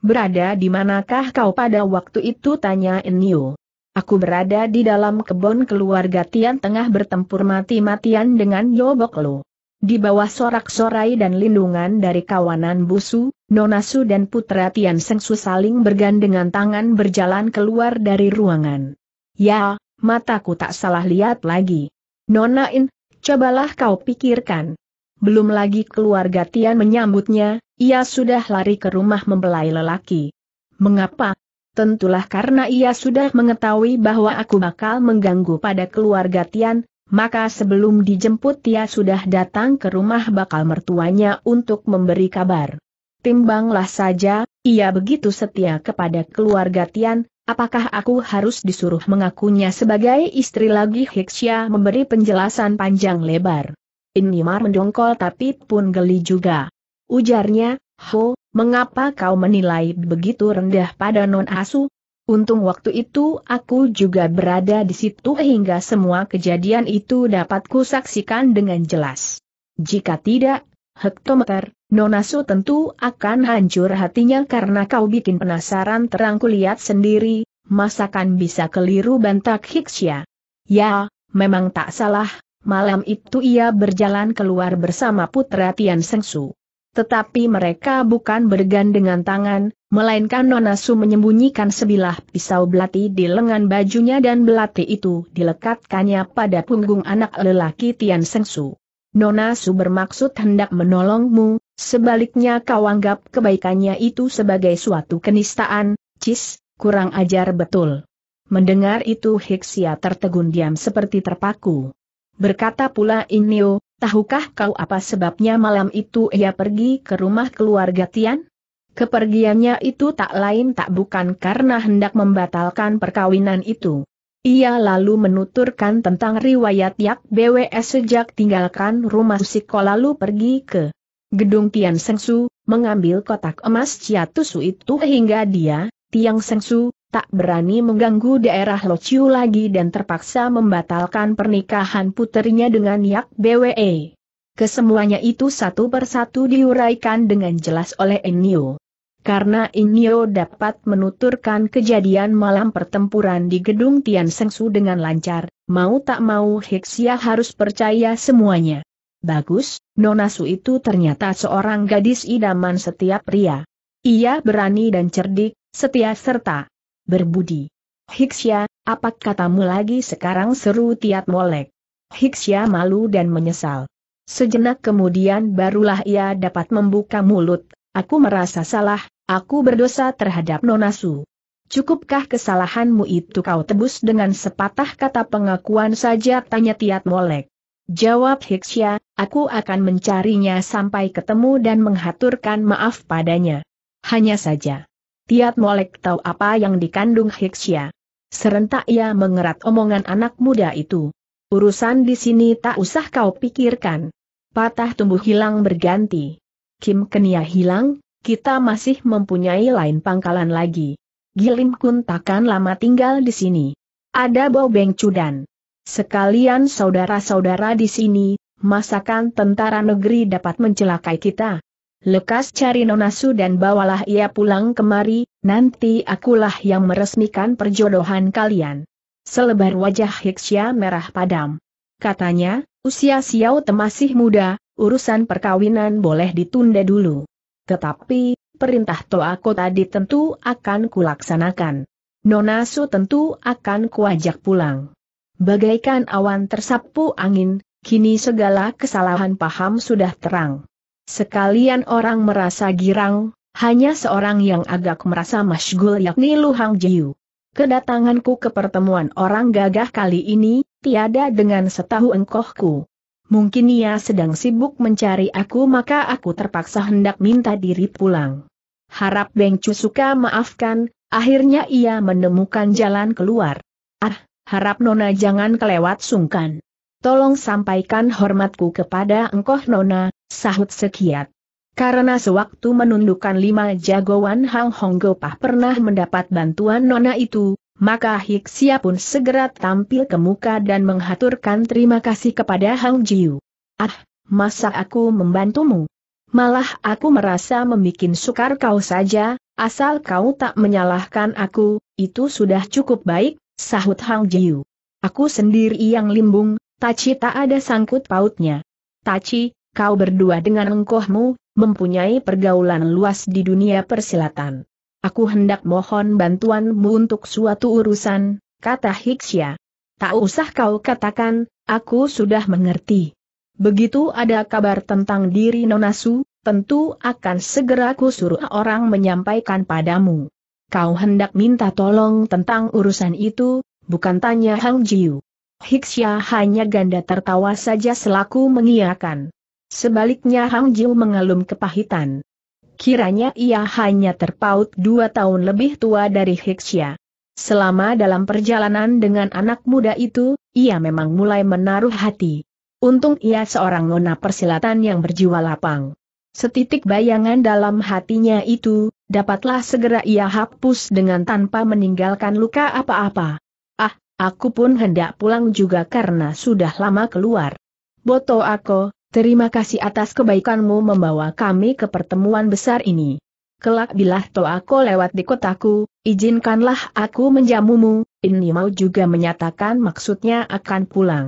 A: Berada di manakah kau pada waktu itu tanya Enio. Aku berada di dalam kebun keluarga Tian tengah bertempur mati-matian dengan Yobok Lo. Di bawah sorak-sorai dan lindungan dari kawanan busu, Nonasu dan Putra Tian Sengsu saling bergandengan tangan berjalan keluar dari ruangan. Ya, mataku tak salah lihat lagi. Nona In, cobalah kau pikirkan, belum lagi keluarga Tian menyambutnya, ia sudah lari ke rumah membelai lelaki. Mengapa? Tentulah karena ia sudah mengetahui bahwa aku bakal mengganggu pada keluarga Tian, maka sebelum dijemput ia sudah datang ke rumah bakal mertuanya untuk memberi kabar. Timbanglah saja, ia begitu setia kepada keluarga Tian, apakah aku harus disuruh mengakunya sebagai istri lagi Hiksya memberi penjelasan panjang lebar. Inimar mendongkol tapi pun geli juga. Ujarnya, Ho, mengapa kau menilai begitu rendah pada non asu? Untung waktu itu aku juga berada di situ hingga semua kejadian itu dapat kusaksikan dengan jelas. Jika tidak, hektometer, Nonasu tentu akan hancur hatinya karena kau bikin penasaran terang kulihat sendiri, masakan bisa keliru bantak Hiksya. Ya, memang tak salah, Malam itu ia berjalan keluar bersama putra Tian Sengsu. Tetapi mereka bukan bergandengan tangan, melainkan Nonasu menyembunyikan sebilah pisau belati di lengan bajunya dan belati itu dilekatkannya pada punggung anak lelaki Tian Sengsu. Nonasu bermaksud hendak menolongmu, sebaliknya kau anggap kebaikannya itu sebagai suatu kenistaan, cis, kurang ajar betul. Mendengar itu Hiksia tertegun diam seperti terpaku. Berkata pula Inio, tahukah kau apa sebabnya malam itu ia pergi ke rumah keluarga Tian? Kepergiannya itu tak lain tak bukan karena hendak membatalkan perkawinan itu. Ia lalu menuturkan tentang riwayat Yak BWS sejak tinggalkan rumah Siko lalu pergi ke gedung Tian Sengsu, mengambil kotak emas Ciatusu itu hingga dia, Tiang Sengsu, tak berani mengganggu daerah Lociu lagi dan terpaksa membatalkan pernikahan putrinya dengan Yak BWE. Kesemuanya itu satu persatu diuraikan dengan jelas oleh Enio. Karena Enio dapat menuturkan kejadian malam pertempuran di gedung Tian Sengsu dengan lancar, mau tak mau Hiksia harus percaya semuanya. Bagus, Nonasu itu ternyata seorang gadis idaman setiap pria. Ia berani dan cerdik, setia serta berbudi. Hiksya, apa katamu lagi sekarang seru Tiat Molek? Hiksya malu dan menyesal. Sejenak kemudian barulah ia dapat membuka mulut, aku merasa salah, aku berdosa terhadap Nonasu. Cukupkah kesalahanmu itu kau tebus dengan sepatah kata pengakuan saja tanya Tiat Molek. Jawab Hiksya, aku akan mencarinya sampai ketemu dan menghaturkan maaf padanya. Hanya saja. Tiat Molek tahu apa yang dikandung Hiksya. Serentak ia mengerat omongan anak muda itu. Urusan di sini tak usah kau pikirkan. Patah tumbuh hilang berganti. Kim Kenia hilang, kita masih mempunyai lain pangkalan lagi. Gilim Kun takkan lama tinggal di sini. Ada Bo Beng Cudan. Sekalian saudara-saudara di sini, masakan tentara negeri dapat mencelakai kita. Lekas cari Nonasu dan bawalah ia pulang kemari, nanti akulah yang meresmikan perjodohan kalian. Selebar wajah Hiksya merah padam. Katanya, usia Xiao Te masih muda, urusan perkawinan boleh ditunda dulu. Tetapi, perintah Toako tadi tentu akan kulaksanakan. Nonasu tentu akan kuajak pulang. Bagaikan awan tersapu angin, kini segala kesalahan paham sudah terang. Sekalian orang merasa girang, hanya seorang yang agak merasa masgul yakni Lu Hang Jiu. Kedatanganku ke pertemuan orang gagah kali ini, tiada dengan setahu engkohku. Mungkin ia sedang sibuk mencari aku maka aku terpaksa hendak minta diri pulang. Harap Beng Cusuka maafkan, akhirnya ia menemukan jalan keluar. Ah, harap Nona jangan kelewat sungkan. Tolong sampaikan hormatku kepada engkau Nona, sahut sekiat. Karena sewaktu menundukkan lima jagoan Hang Hong Gopah pernah mendapat bantuan nona itu, maka Hiksia pun segera tampil ke muka dan menghaturkan terima kasih kepada Hang Jiu. Ah, masa aku membantumu? Malah aku merasa membuat sukar kau saja, asal kau tak menyalahkan aku, itu sudah cukup baik, sahut Hang Jiu. Aku sendiri yang limbung, Taci tak ada sangkut pautnya. Taci, kau berdua dengan engkohmu, mempunyai pergaulan luas di dunia persilatan. Aku hendak mohon bantuanmu untuk suatu urusan, kata Hiksya. Tak usah kau katakan, aku sudah mengerti. Begitu ada kabar tentang diri Nonasu, tentu akan segera ku suruh orang menyampaikan padamu. Kau hendak minta tolong tentang urusan itu, bukan tanya Hang Jiu. Hiksya hanya ganda tertawa saja selaku mengiakan. Sebaliknya Hang Jiu mengalum kepahitan. Kiranya ia hanya terpaut dua tahun lebih tua dari Hixia. Selama dalam perjalanan dengan anak muda itu, ia memang mulai menaruh hati. Untung ia seorang nona persilatan yang berjiwa lapang. Setitik bayangan dalam hatinya itu, dapatlah segera ia hapus dengan tanpa meninggalkan luka apa-apa. Ah, aku pun hendak pulang juga karena sudah lama keluar. Boto aku, Terima kasih atas kebaikanmu membawa kami ke pertemuan besar ini. Kelak bilah aku lewat di kotaku, izinkanlah aku menjamumu, ini mau juga menyatakan maksudnya akan pulang.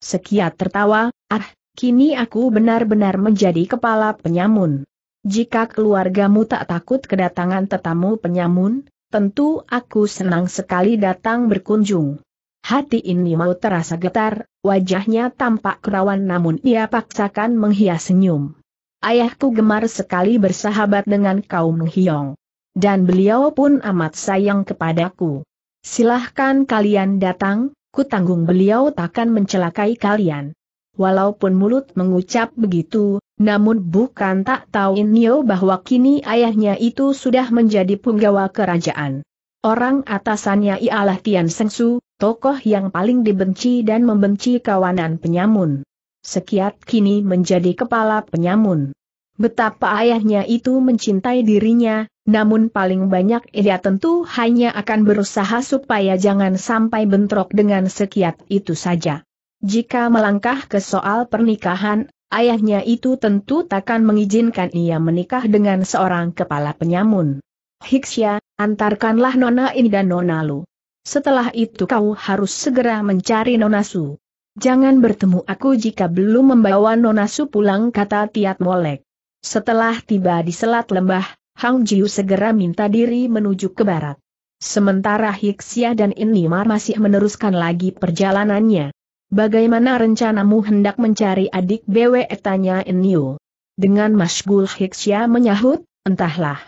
A: Sekiat tertawa, ah, kini aku benar-benar menjadi kepala penyamun. Jika keluargamu tak takut kedatangan tetamu penyamun, tentu aku senang sekali datang berkunjung. Hati ini mau terasa getar, wajahnya tampak kerawan namun ia paksakan menghias senyum. Ayahku gemar sekali bersahabat dengan kaum Hyong. Dan beliau pun amat sayang kepadaku. Silahkan kalian datang, ku tanggung beliau takkan mencelakai kalian. Walaupun mulut mengucap begitu, namun bukan tak tahu Inyo bahwa kini ayahnya itu sudah menjadi punggawa kerajaan. Orang atasannya ialah Tian Sengsu, tokoh yang paling dibenci dan membenci kawanan penyamun. Sekiat kini menjadi kepala penyamun. Betapa ayahnya itu mencintai dirinya, namun paling banyak ia tentu hanya akan berusaha supaya jangan sampai bentrok dengan sekiat itu saja. Jika melangkah ke soal pernikahan, ayahnya itu tentu takkan mengizinkan ia menikah dengan seorang kepala penyamun. Hiksya, Antarkanlah Nona ini dan Nona Lu. Setelah itu kau harus segera mencari Nona Su. Jangan bertemu aku jika belum membawa Nona Su pulang kata Tiat Molek. Setelah tiba di Selat Lembah, Hang Jiu segera minta diri menuju ke barat. Sementara Hiksia dan Limar masih meneruskan lagi perjalanannya. Bagaimana rencanamu hendak mencari adik BW? tanya Inliu. Dengan Masgul Hiksia menyahut, entahlah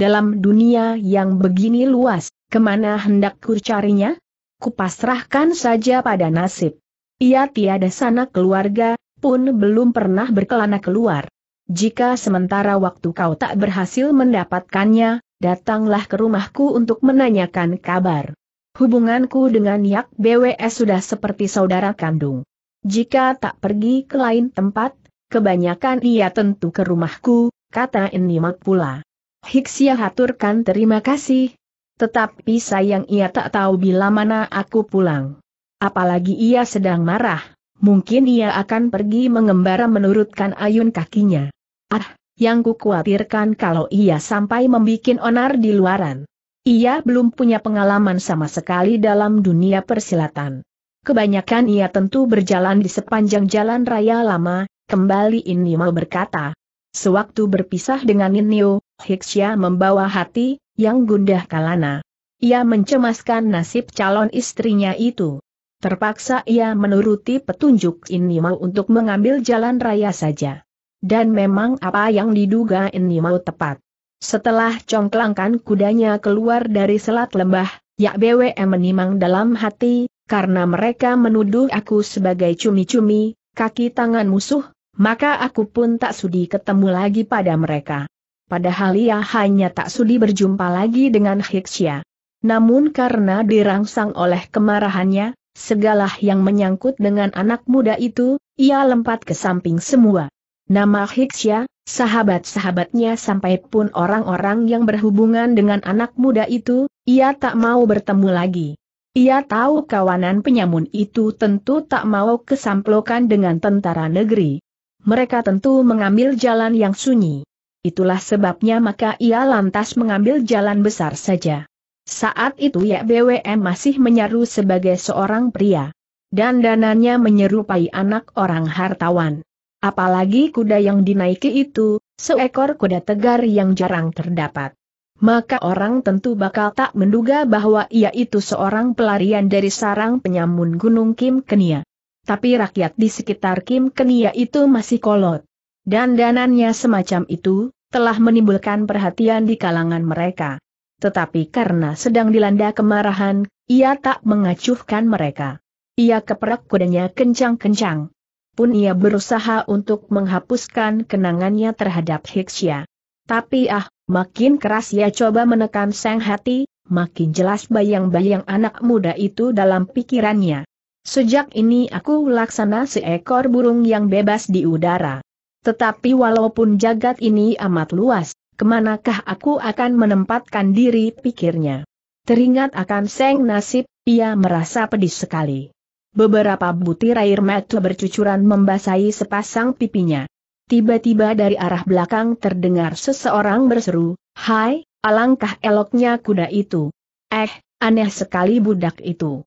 A: dalam dunia yang begini luas, kemana hendak ku carinya? Kupasrahkan saja pada nasib. Ia tiada sana keluarga, pun belum pernah berkelana keluar. Jika sementara waktu kau tak berhasil mendapatkannya, datanglah ke rumahku untuk menanyakan kabar. Hubunganku dengan Yak BWS sudah seperti saudara kandung. Jika tak pergi ke lain tempat, kebanyakan ia tentu ke rumahku, kata Enimak pula. Hiksia haturkan terima kasih. Tetapi sayang ia tak tahu bila mana aku pulang. Apalagi ia sedang marah, mungkin ia akan pergi mengembara menurutkan ayun kakinya. Ah, yang kukhawatirkan kalau ia sampai membuat onar di luaran. Ia belum punya pengalaman sama sekali dalam dunia persilatan. Kebanyakan ia tentu berjalan di sepanjang jalan raya lama, kembali Inio berkata. Sewaktu berpisah dengan Inio, Hiksya membawa hati, yang gundah kalana. Ia mencemaskan nasib calon istrinya itu. Terpaksa ia menuruti petunjuk Inimau untuk mengambil jalan raya saja. Dan memang apa yang diduga Inimau tepat. Setelah congklangkan kudanya keluar dari selat lembah, Yak BWE menimang dalam hati, karena mereka menuduh aku sebagai cumi-cumi, kaki tangan musuh, maka aku pun tak sudi ketemu lagi pada mereka padahal ia hanya tak sudi berjumpa lagi dengan Hiksya. Namun karena dirangsang oleh kemarahannya, segala yang menyangkut dengan anak muda itu, ia lempat ke samping semua. Nama Hiksya, sahabat-sahabatnya sampai pun orang-orang yang berhubungan dengan anak muda itu, ia tak mau bertemu lagi. Ia tahu kawanan penyamun itu tentu tak mau kesamplokan dengan tentara negeri. Mereka tentu mengambil jalan yang sunyi. Itulah sebabnya maka ia lantas mengambil jalan besar saja. Saat itu ya BWM masih menyaru sebagai seorang pria. Dan dananya menyerupai anak orang hartawan. Apalagi kuda yang dinaiki itu, seekor kuda tegar yang jarang terdapat. Maka orang tentu bakal tak menduga bahwa ia itu seorang pelarian dari sarang penyamun Gunung Kim Kenia. Tapi rakyat di sekitar Kim Kenia itu masih kolot dandanannya semacam itu, telah menimbulkan perhatian di kalangan mereka. Tetapi karena sedang dilanda kemarahan, ia tak mengacuhkan mereka. Ia keperak kudanya kencang-kencang. Pun ia berusaha untuk menghapuskan kenangannya terhadap Hiksya. Tapi ah, makin keras ia coba menekan sang hati, makin jelas bayang-bayang anak muda itu dalam pikirannya. Sejak ini aku laksana seekor burung yang bebas di udara. Tetapi walaupun jagat ini amat luas, kemanakah aku akan menempatkan diri pikirnya. Teringat akan seng nasib, ia merasa pedih sekali. Beberapa butir air mata bercucuran membasahi sepasang pipinya. Tiba-tiba dari arah belakang terdengar seseorang berseru, Hai, alangkah eloknya kuda itu. Eh, aneh sekali budak itu.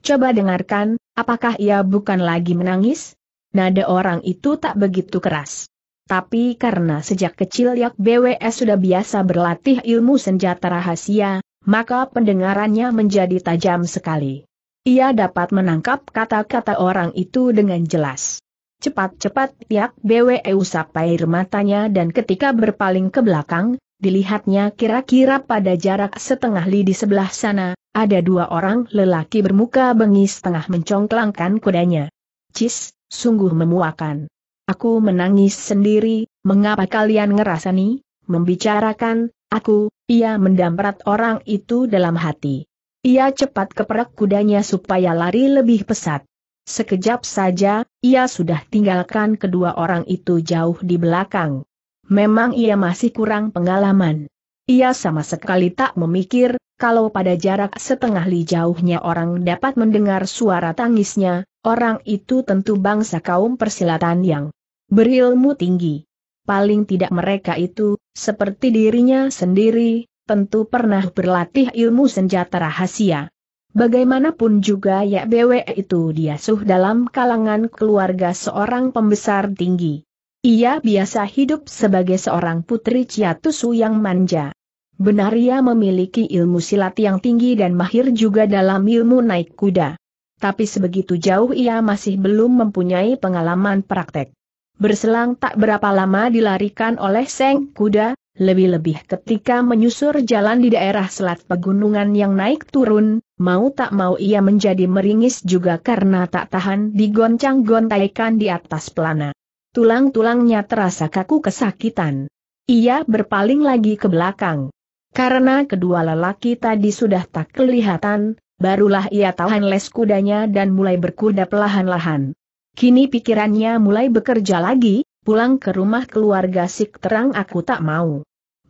A: Coba dengarkan, apakah ia bukan lagi menangis? nada orang itu tak begitu keras. Tapi karena sejak kecil Yak BWS sudah biasa berlatih ilmu senjata rahasia, maka pendengarannya menjadi tajam sekali. Ia dapat menangkap kata-kata orang itu dengan jelas. Cepat-cepat Yak BWE usap air matanya dan ketika berpaling ke belakang, dilihatnya kira-kira pada jarak setengah li di sebelah sana, ada dua orang lelaki bermuka bengis tengah mencongklangkan kudanya. Cis, Sungguh memuakan. Aku menangis sendiri, mengapa kalian ngerasani? Membicarakan, aku, ia mendamprat orang itu dalam hati. Ia cepat keperak kudanya supaya lari lebih pesat. Sekejap saja, ia sudah tinggalkan kedua orang itu jauh di belakang. Memang ia masih kurang pengalaman. Ia sama sekali tak memikir, kalau pada jarak setengah li jauhnya orang dapat mendengar suara tangisnya, orang itu tentu bangsa kaum persilatan yang berilmu tinggi. Paling tidak mereka itu, seperti dirinya sendiri, tentu pernah berlatih ilmu senjata rahasia. Bagaimanapun juga ya BW itu diasuh dalam kalangan keluarga seorang pembesar tinggi. Ia biasa hidup sebagai seorang putri Ciatusu yang manja. Benar ia memiliki ilmu silat yang tinggi dan mahir juga dalam ilmu naik kuda. Tapi sebegitu jauh ia masih belum mempunyai pengalaman praktek. Berselang tak berapa lama dilarikan oleh Seng Kuda, lebih-lebih ketika menyusur jalan di daerah selat pegunungan yang naik turun, mau tak mau ia menjadi meringis juga karena tak tahan digoncang-gontaikan di atas pelana. Tulang-tulangnya terasa kaku kesakitan. Ia berpaling lagi ke belakang. Karena kedua lelaki tadi sudah tak kelihatan, barulah ia tahan les kudanya dan mulai berkuda pelahan-lahan. Kini pikirannya mulai bekerja lagi, pulang ke rumah keluarga Sik Terang aku tak mau.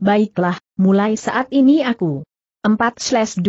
A: Baiklah, mulai saat ini aku. 4/20.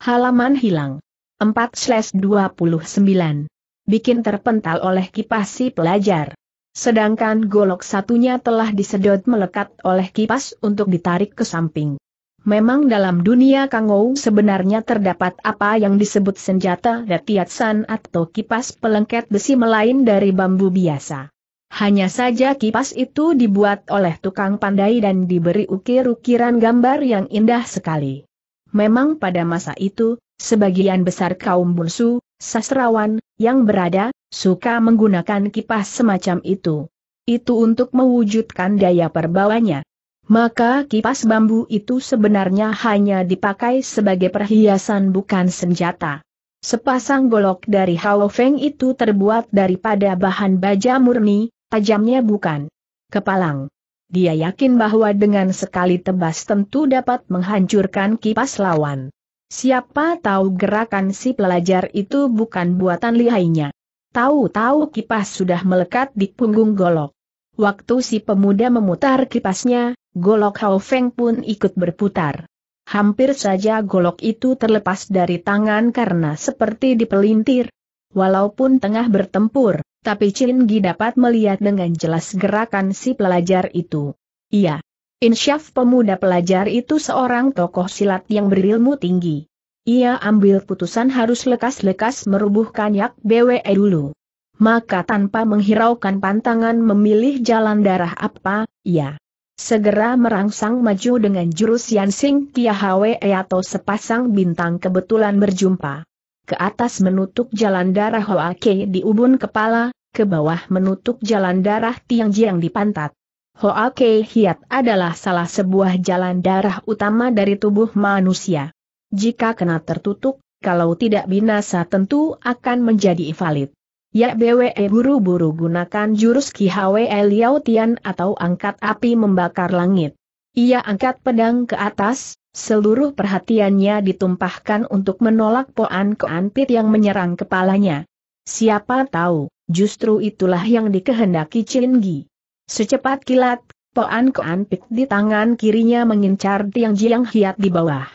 A: Halaman hilang. 4/29. Bikin terpental oleh kipasi pelajar. Sedangkan golok satunya telah disedot melekat oleh kipas untuk ditarik ke samping. Memang dalam dunia Kangou sebenarnya terdapat apa yang disebut senjata datiatsan atau kipas pelengket besi melain dari bambu biasa. Hanya saja kipas itu dibuat oleh tukang pandai dan diberi ukir-ukiran gambar yang indah sekali. Memang pada masa itu, Sebagian besar kaum bungsu, sastrawan, yang berada, suka menggunakan kipas semacam itu. Itu untuk mewujudkan daya perbawanya. Maka kipas bambu itu sebenarnya hanya dipakai sebagai perhiasan bukan senjata. Sepasang golok dari Hao Feng itu terbuat daripada bahan baja murni, tajamnya bukan kepalang. Dia yakin bahwa dengan sekali tebas tentu dapat menghancurkan kipas lawan. Siapa tahu gerakan si pelajar itu bukan buatan lihainya. Tahu-tahu kipas sudah melekat di punggung golok. Waktu si pemuda memutar kipasnya, golok Hao Feng pun ikut berputar. Hampir saja golok itu terlepas dari tangan karena seperti dipelintir. Walaupun tengah bertempur, tapi Chin Gi dapat melihat dengan jelas gerakan si pelajar itu. Iya, Insyaf pemuda pelajar itu seorang tokoh silat yang berilmu tinggi. Ia ambil putusan harus lekas-lekas merubuhkan Yak BWE dulu. Maka tanpa menghiraukan pantangan memilih jalan darah apa, ia segera merangsang maju dengan jurus Yansing HWE atau sepasang bintang kebetulan berjumpa. Ke atas menutup jalan darah Hoake di ubun kepala, ke bawah menutup jalan darah Tiang Jiang di pantat. Hoa Kei Hiat adalah salah sebuah jalan darah utama dari tubuh manusia. Jika kena tertutup, kalau tidak binasa tentu akan menjadi invalid. Ya BWE buru-buru gunakan jurus Ki Hwe Liao Tian atau angkat api membakar langit. Ia angkat pedang ke atas, seluruh perhatiannya ditumpahkan untuk menolak Poan keanpit yang menyerang kepalanya. Siapa tahu, justru itulah yang dikehendaki Chin Gi. Secepat kilat, Poan Koan Pik di tangan kirinya mengincar Tiang Jiang Hiat di bawah.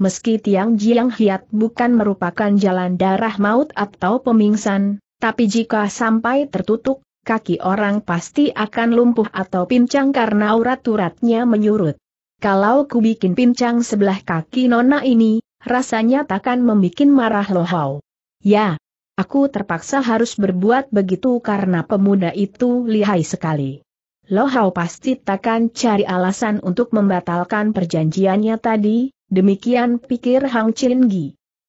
A: Meski Tiang Jiang Hiat bukan merupakan jalan darah maut atau pemingsan, tapi jika sampai tertutup, kaki orang pasti akan lumpuh atau pincang karena urat-uratnya menyurut. Kalau ku bikin pincang sebelah kaki nona ini, rasanya takkan membuat marah lohau. Ya, aku terpaksa harus berbuat begitu karena pemuda itu lihai sekali. Lohau pasti takkan cari alasan untuk membatalkan perjanjiannya tadi, demikian pikir Hang Chin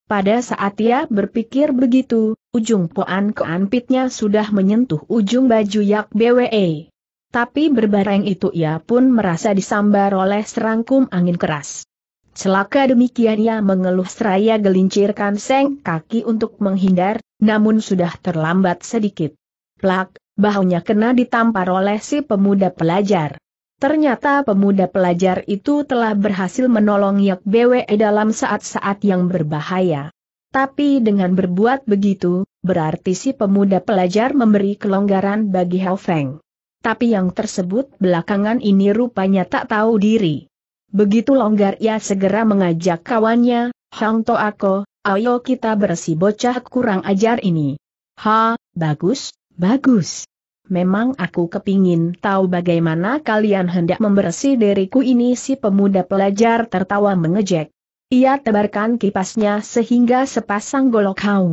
A: Pada saat ia berpikir begitu, ujung poan keampitnya sudah menyentuh ujung baju Yak BWE. Tapi berbareng itu ia pun merasa disambar oleh serangkum angin keras. Celaka demikian ia mengeluh seraya gelincirkan seng kaki untuk menghindar, namun sudah terlambat sedikit. Plak, bahunya kena ditampar oleh si pemuda pelajar. Ternyata pemuda pelajar itu telah berhasil menolong Yak BWE dalam saat-saat yang berbahaya. Tapi dengan berbuat begitu, berarti si pemuda pelajar memberi kelonggaran bagi Hao Feng. Tapi yang tersebut belakangan ini rupanya tak tahu diri. Begitu longgar ia segera mengajak kawannya, Hang To ayo kita bersih bocah kurang ajar ini. Ha, bagus, bagus memang aku kepingin tahu bagaimana kalian hendak membersih diriku ini si pemuda pelajar tertawa mengejek. Ia tebarkan kipasnya sehingga sepasang golok hau.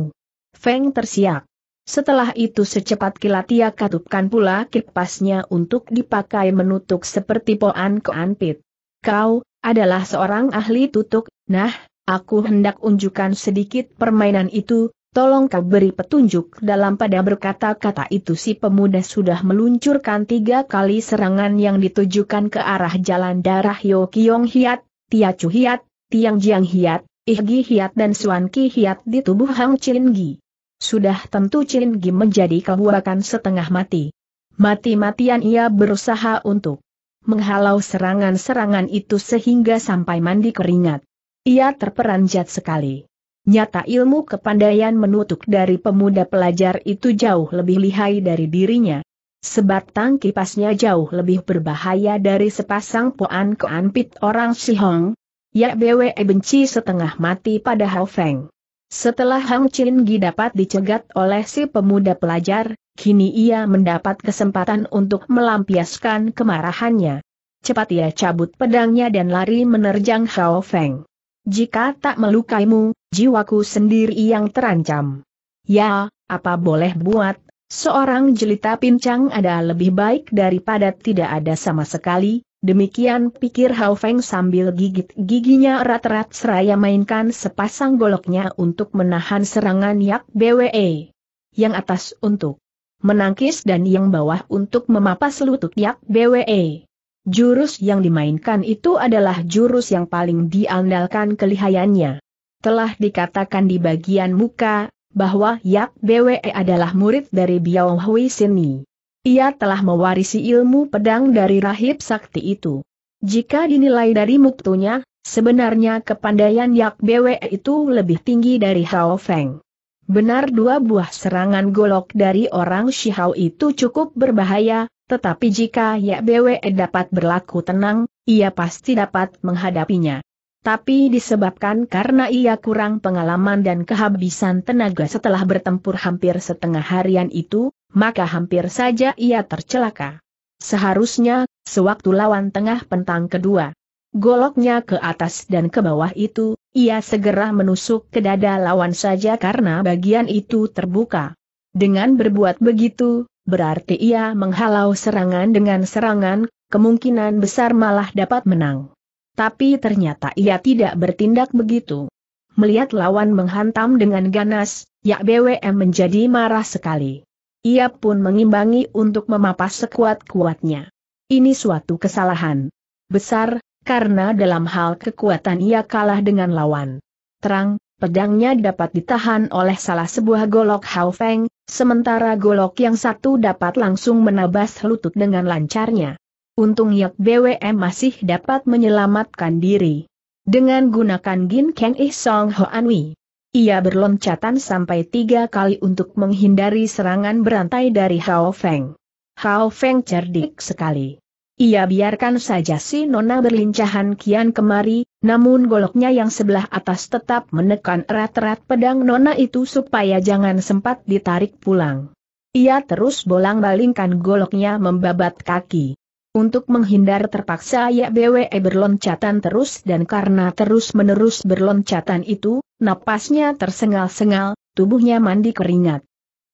A: Feng tersiap. Setelah itu secepat kilat ia katupkan pula kipasnya untuk dipakai menutup seperti poan keanpit. Kau, adalah seorang ahli tutup. nah, aku hendak unjukkan sedikit permainan itu, Tolong kau beri petunjuk dalam pada berkata-kata itu si pemuda sudah meluncurkan tiga kali serangan yang ditujukan ke arah jalan darah Kiong Hiat, Tia Chu Hiat, Tiang Jiang Hiat, Ihgi Hiat dan Suan Ki Hiat di tubuh Hang Chin Gi. Sudah tentu Chin Gi menjadi kebuakan setengah mati. Mati-matian ia berusaha untuk menghalau serangan-serangan itu sehingga sampai mandi keringat. Ia terperanjat sekali. Nyata ilmu kepandaian menutup dari pemuda pelajar itu jauh lebih lihai dari dirinya. Sebatang kipasnya jauh lebih berbahaya dari sepasang poan keanpit orang Sihong. Ya BWE benci setengah mati pada Hao Feng. Setelah Hang Chin Gi dapat dicegat oleh si pemuda pelajar, kini ia mendapat kesempatan untuk melampiaskan kemarahannya. Cepat ia cabut pedangnya dan lari menerjang Hao Feng. Jika tak melukaimu, jiwaku sendiri yang terancam. Ya, apa boleh buat, seorang jelita pincang ada lebih baik daripada tidak ada sama sekali, demikian pikir Hao Feng sambil gigit giginya erat-erat seraya mainkan sepasang goloknya untuk menahan serangan yak BWE. Yang atas untuk menangkis dan yang bawah untuk memapas lutut yak BWE. Jurus yang dimainkan itu adalah jurus yang paling diandalkan kelihayannya telah dikatakan di bagian muka, bahwa Yak Bwe adalah murid dari Biao Hui Sini. Ia telah mewarisi ilmu pedang dari rahib sakti itu. Jika dinilai dari muktunya, sebenarnya kepandaian Yak Bwe itu lebih tinggi dari Hao Feng. Benar dua buah serangan golok dari orang Shihao itu cukup berbahaya, tetapi jika Yak Bwe dapat berlaku tenang, ia pasti dapat menghadapinya tapi disebabkan karena ia kurang pengalaman dan kehabisan tenaga setelah bertempur hampir setengah harian itu, maka hampir saja ia tercelaka. Seharusnya, sewaktu lawan tengah pentang kedua, goloknya ke atas dan ke bawah itu, ia segera menusuk ke dada lawan saja karena bagian itu terbuka. Dengan berbuat begitu, berarti ia menghalau serangan dengan serangan, kemungkinan besar malah dapat menang. Tapi ternyata ia tidak bertindak begitu. Melihat lawan menghantam dengan ganas, Yak BWM menjadi marah sekali. Ia pun mengimbangi untuk memapas sekuat-kuatnya. Ini suatu kesalahan besar, karena dalam hal kekuatan ia kalah dengan lawan. Terang, pedangnya dapat ditahan oleh salah sebuah golok Hao Feng, sementara golok yang satu dapat langsung menabas lutut dengan lancarnya untung Yak BWM masih dapat menyelamatkan diri. Dengan gunakan Gin Kang Ih Song Hoan Anwi. Ia berloncatan sampai tiga kali untuk menghindari serangan berantai dari Hao Feng. Hao Feng cerdik sekali. Ia biarkan saja si Nona berlincahan kian kemari, namun goloknya yang sebelah atas tetap menekan erat-erat pedang Nona itu supaya jangan sempat ditarik pulang. Ia terus bolang-balingkan goloknya membabat kaki. Untuk menghindar terpaksa ya YBWE berloncatan terus dan karena terus-menerus berloncatan itu, napasnya tersengal-sengal, tubuhnya mandi keringat.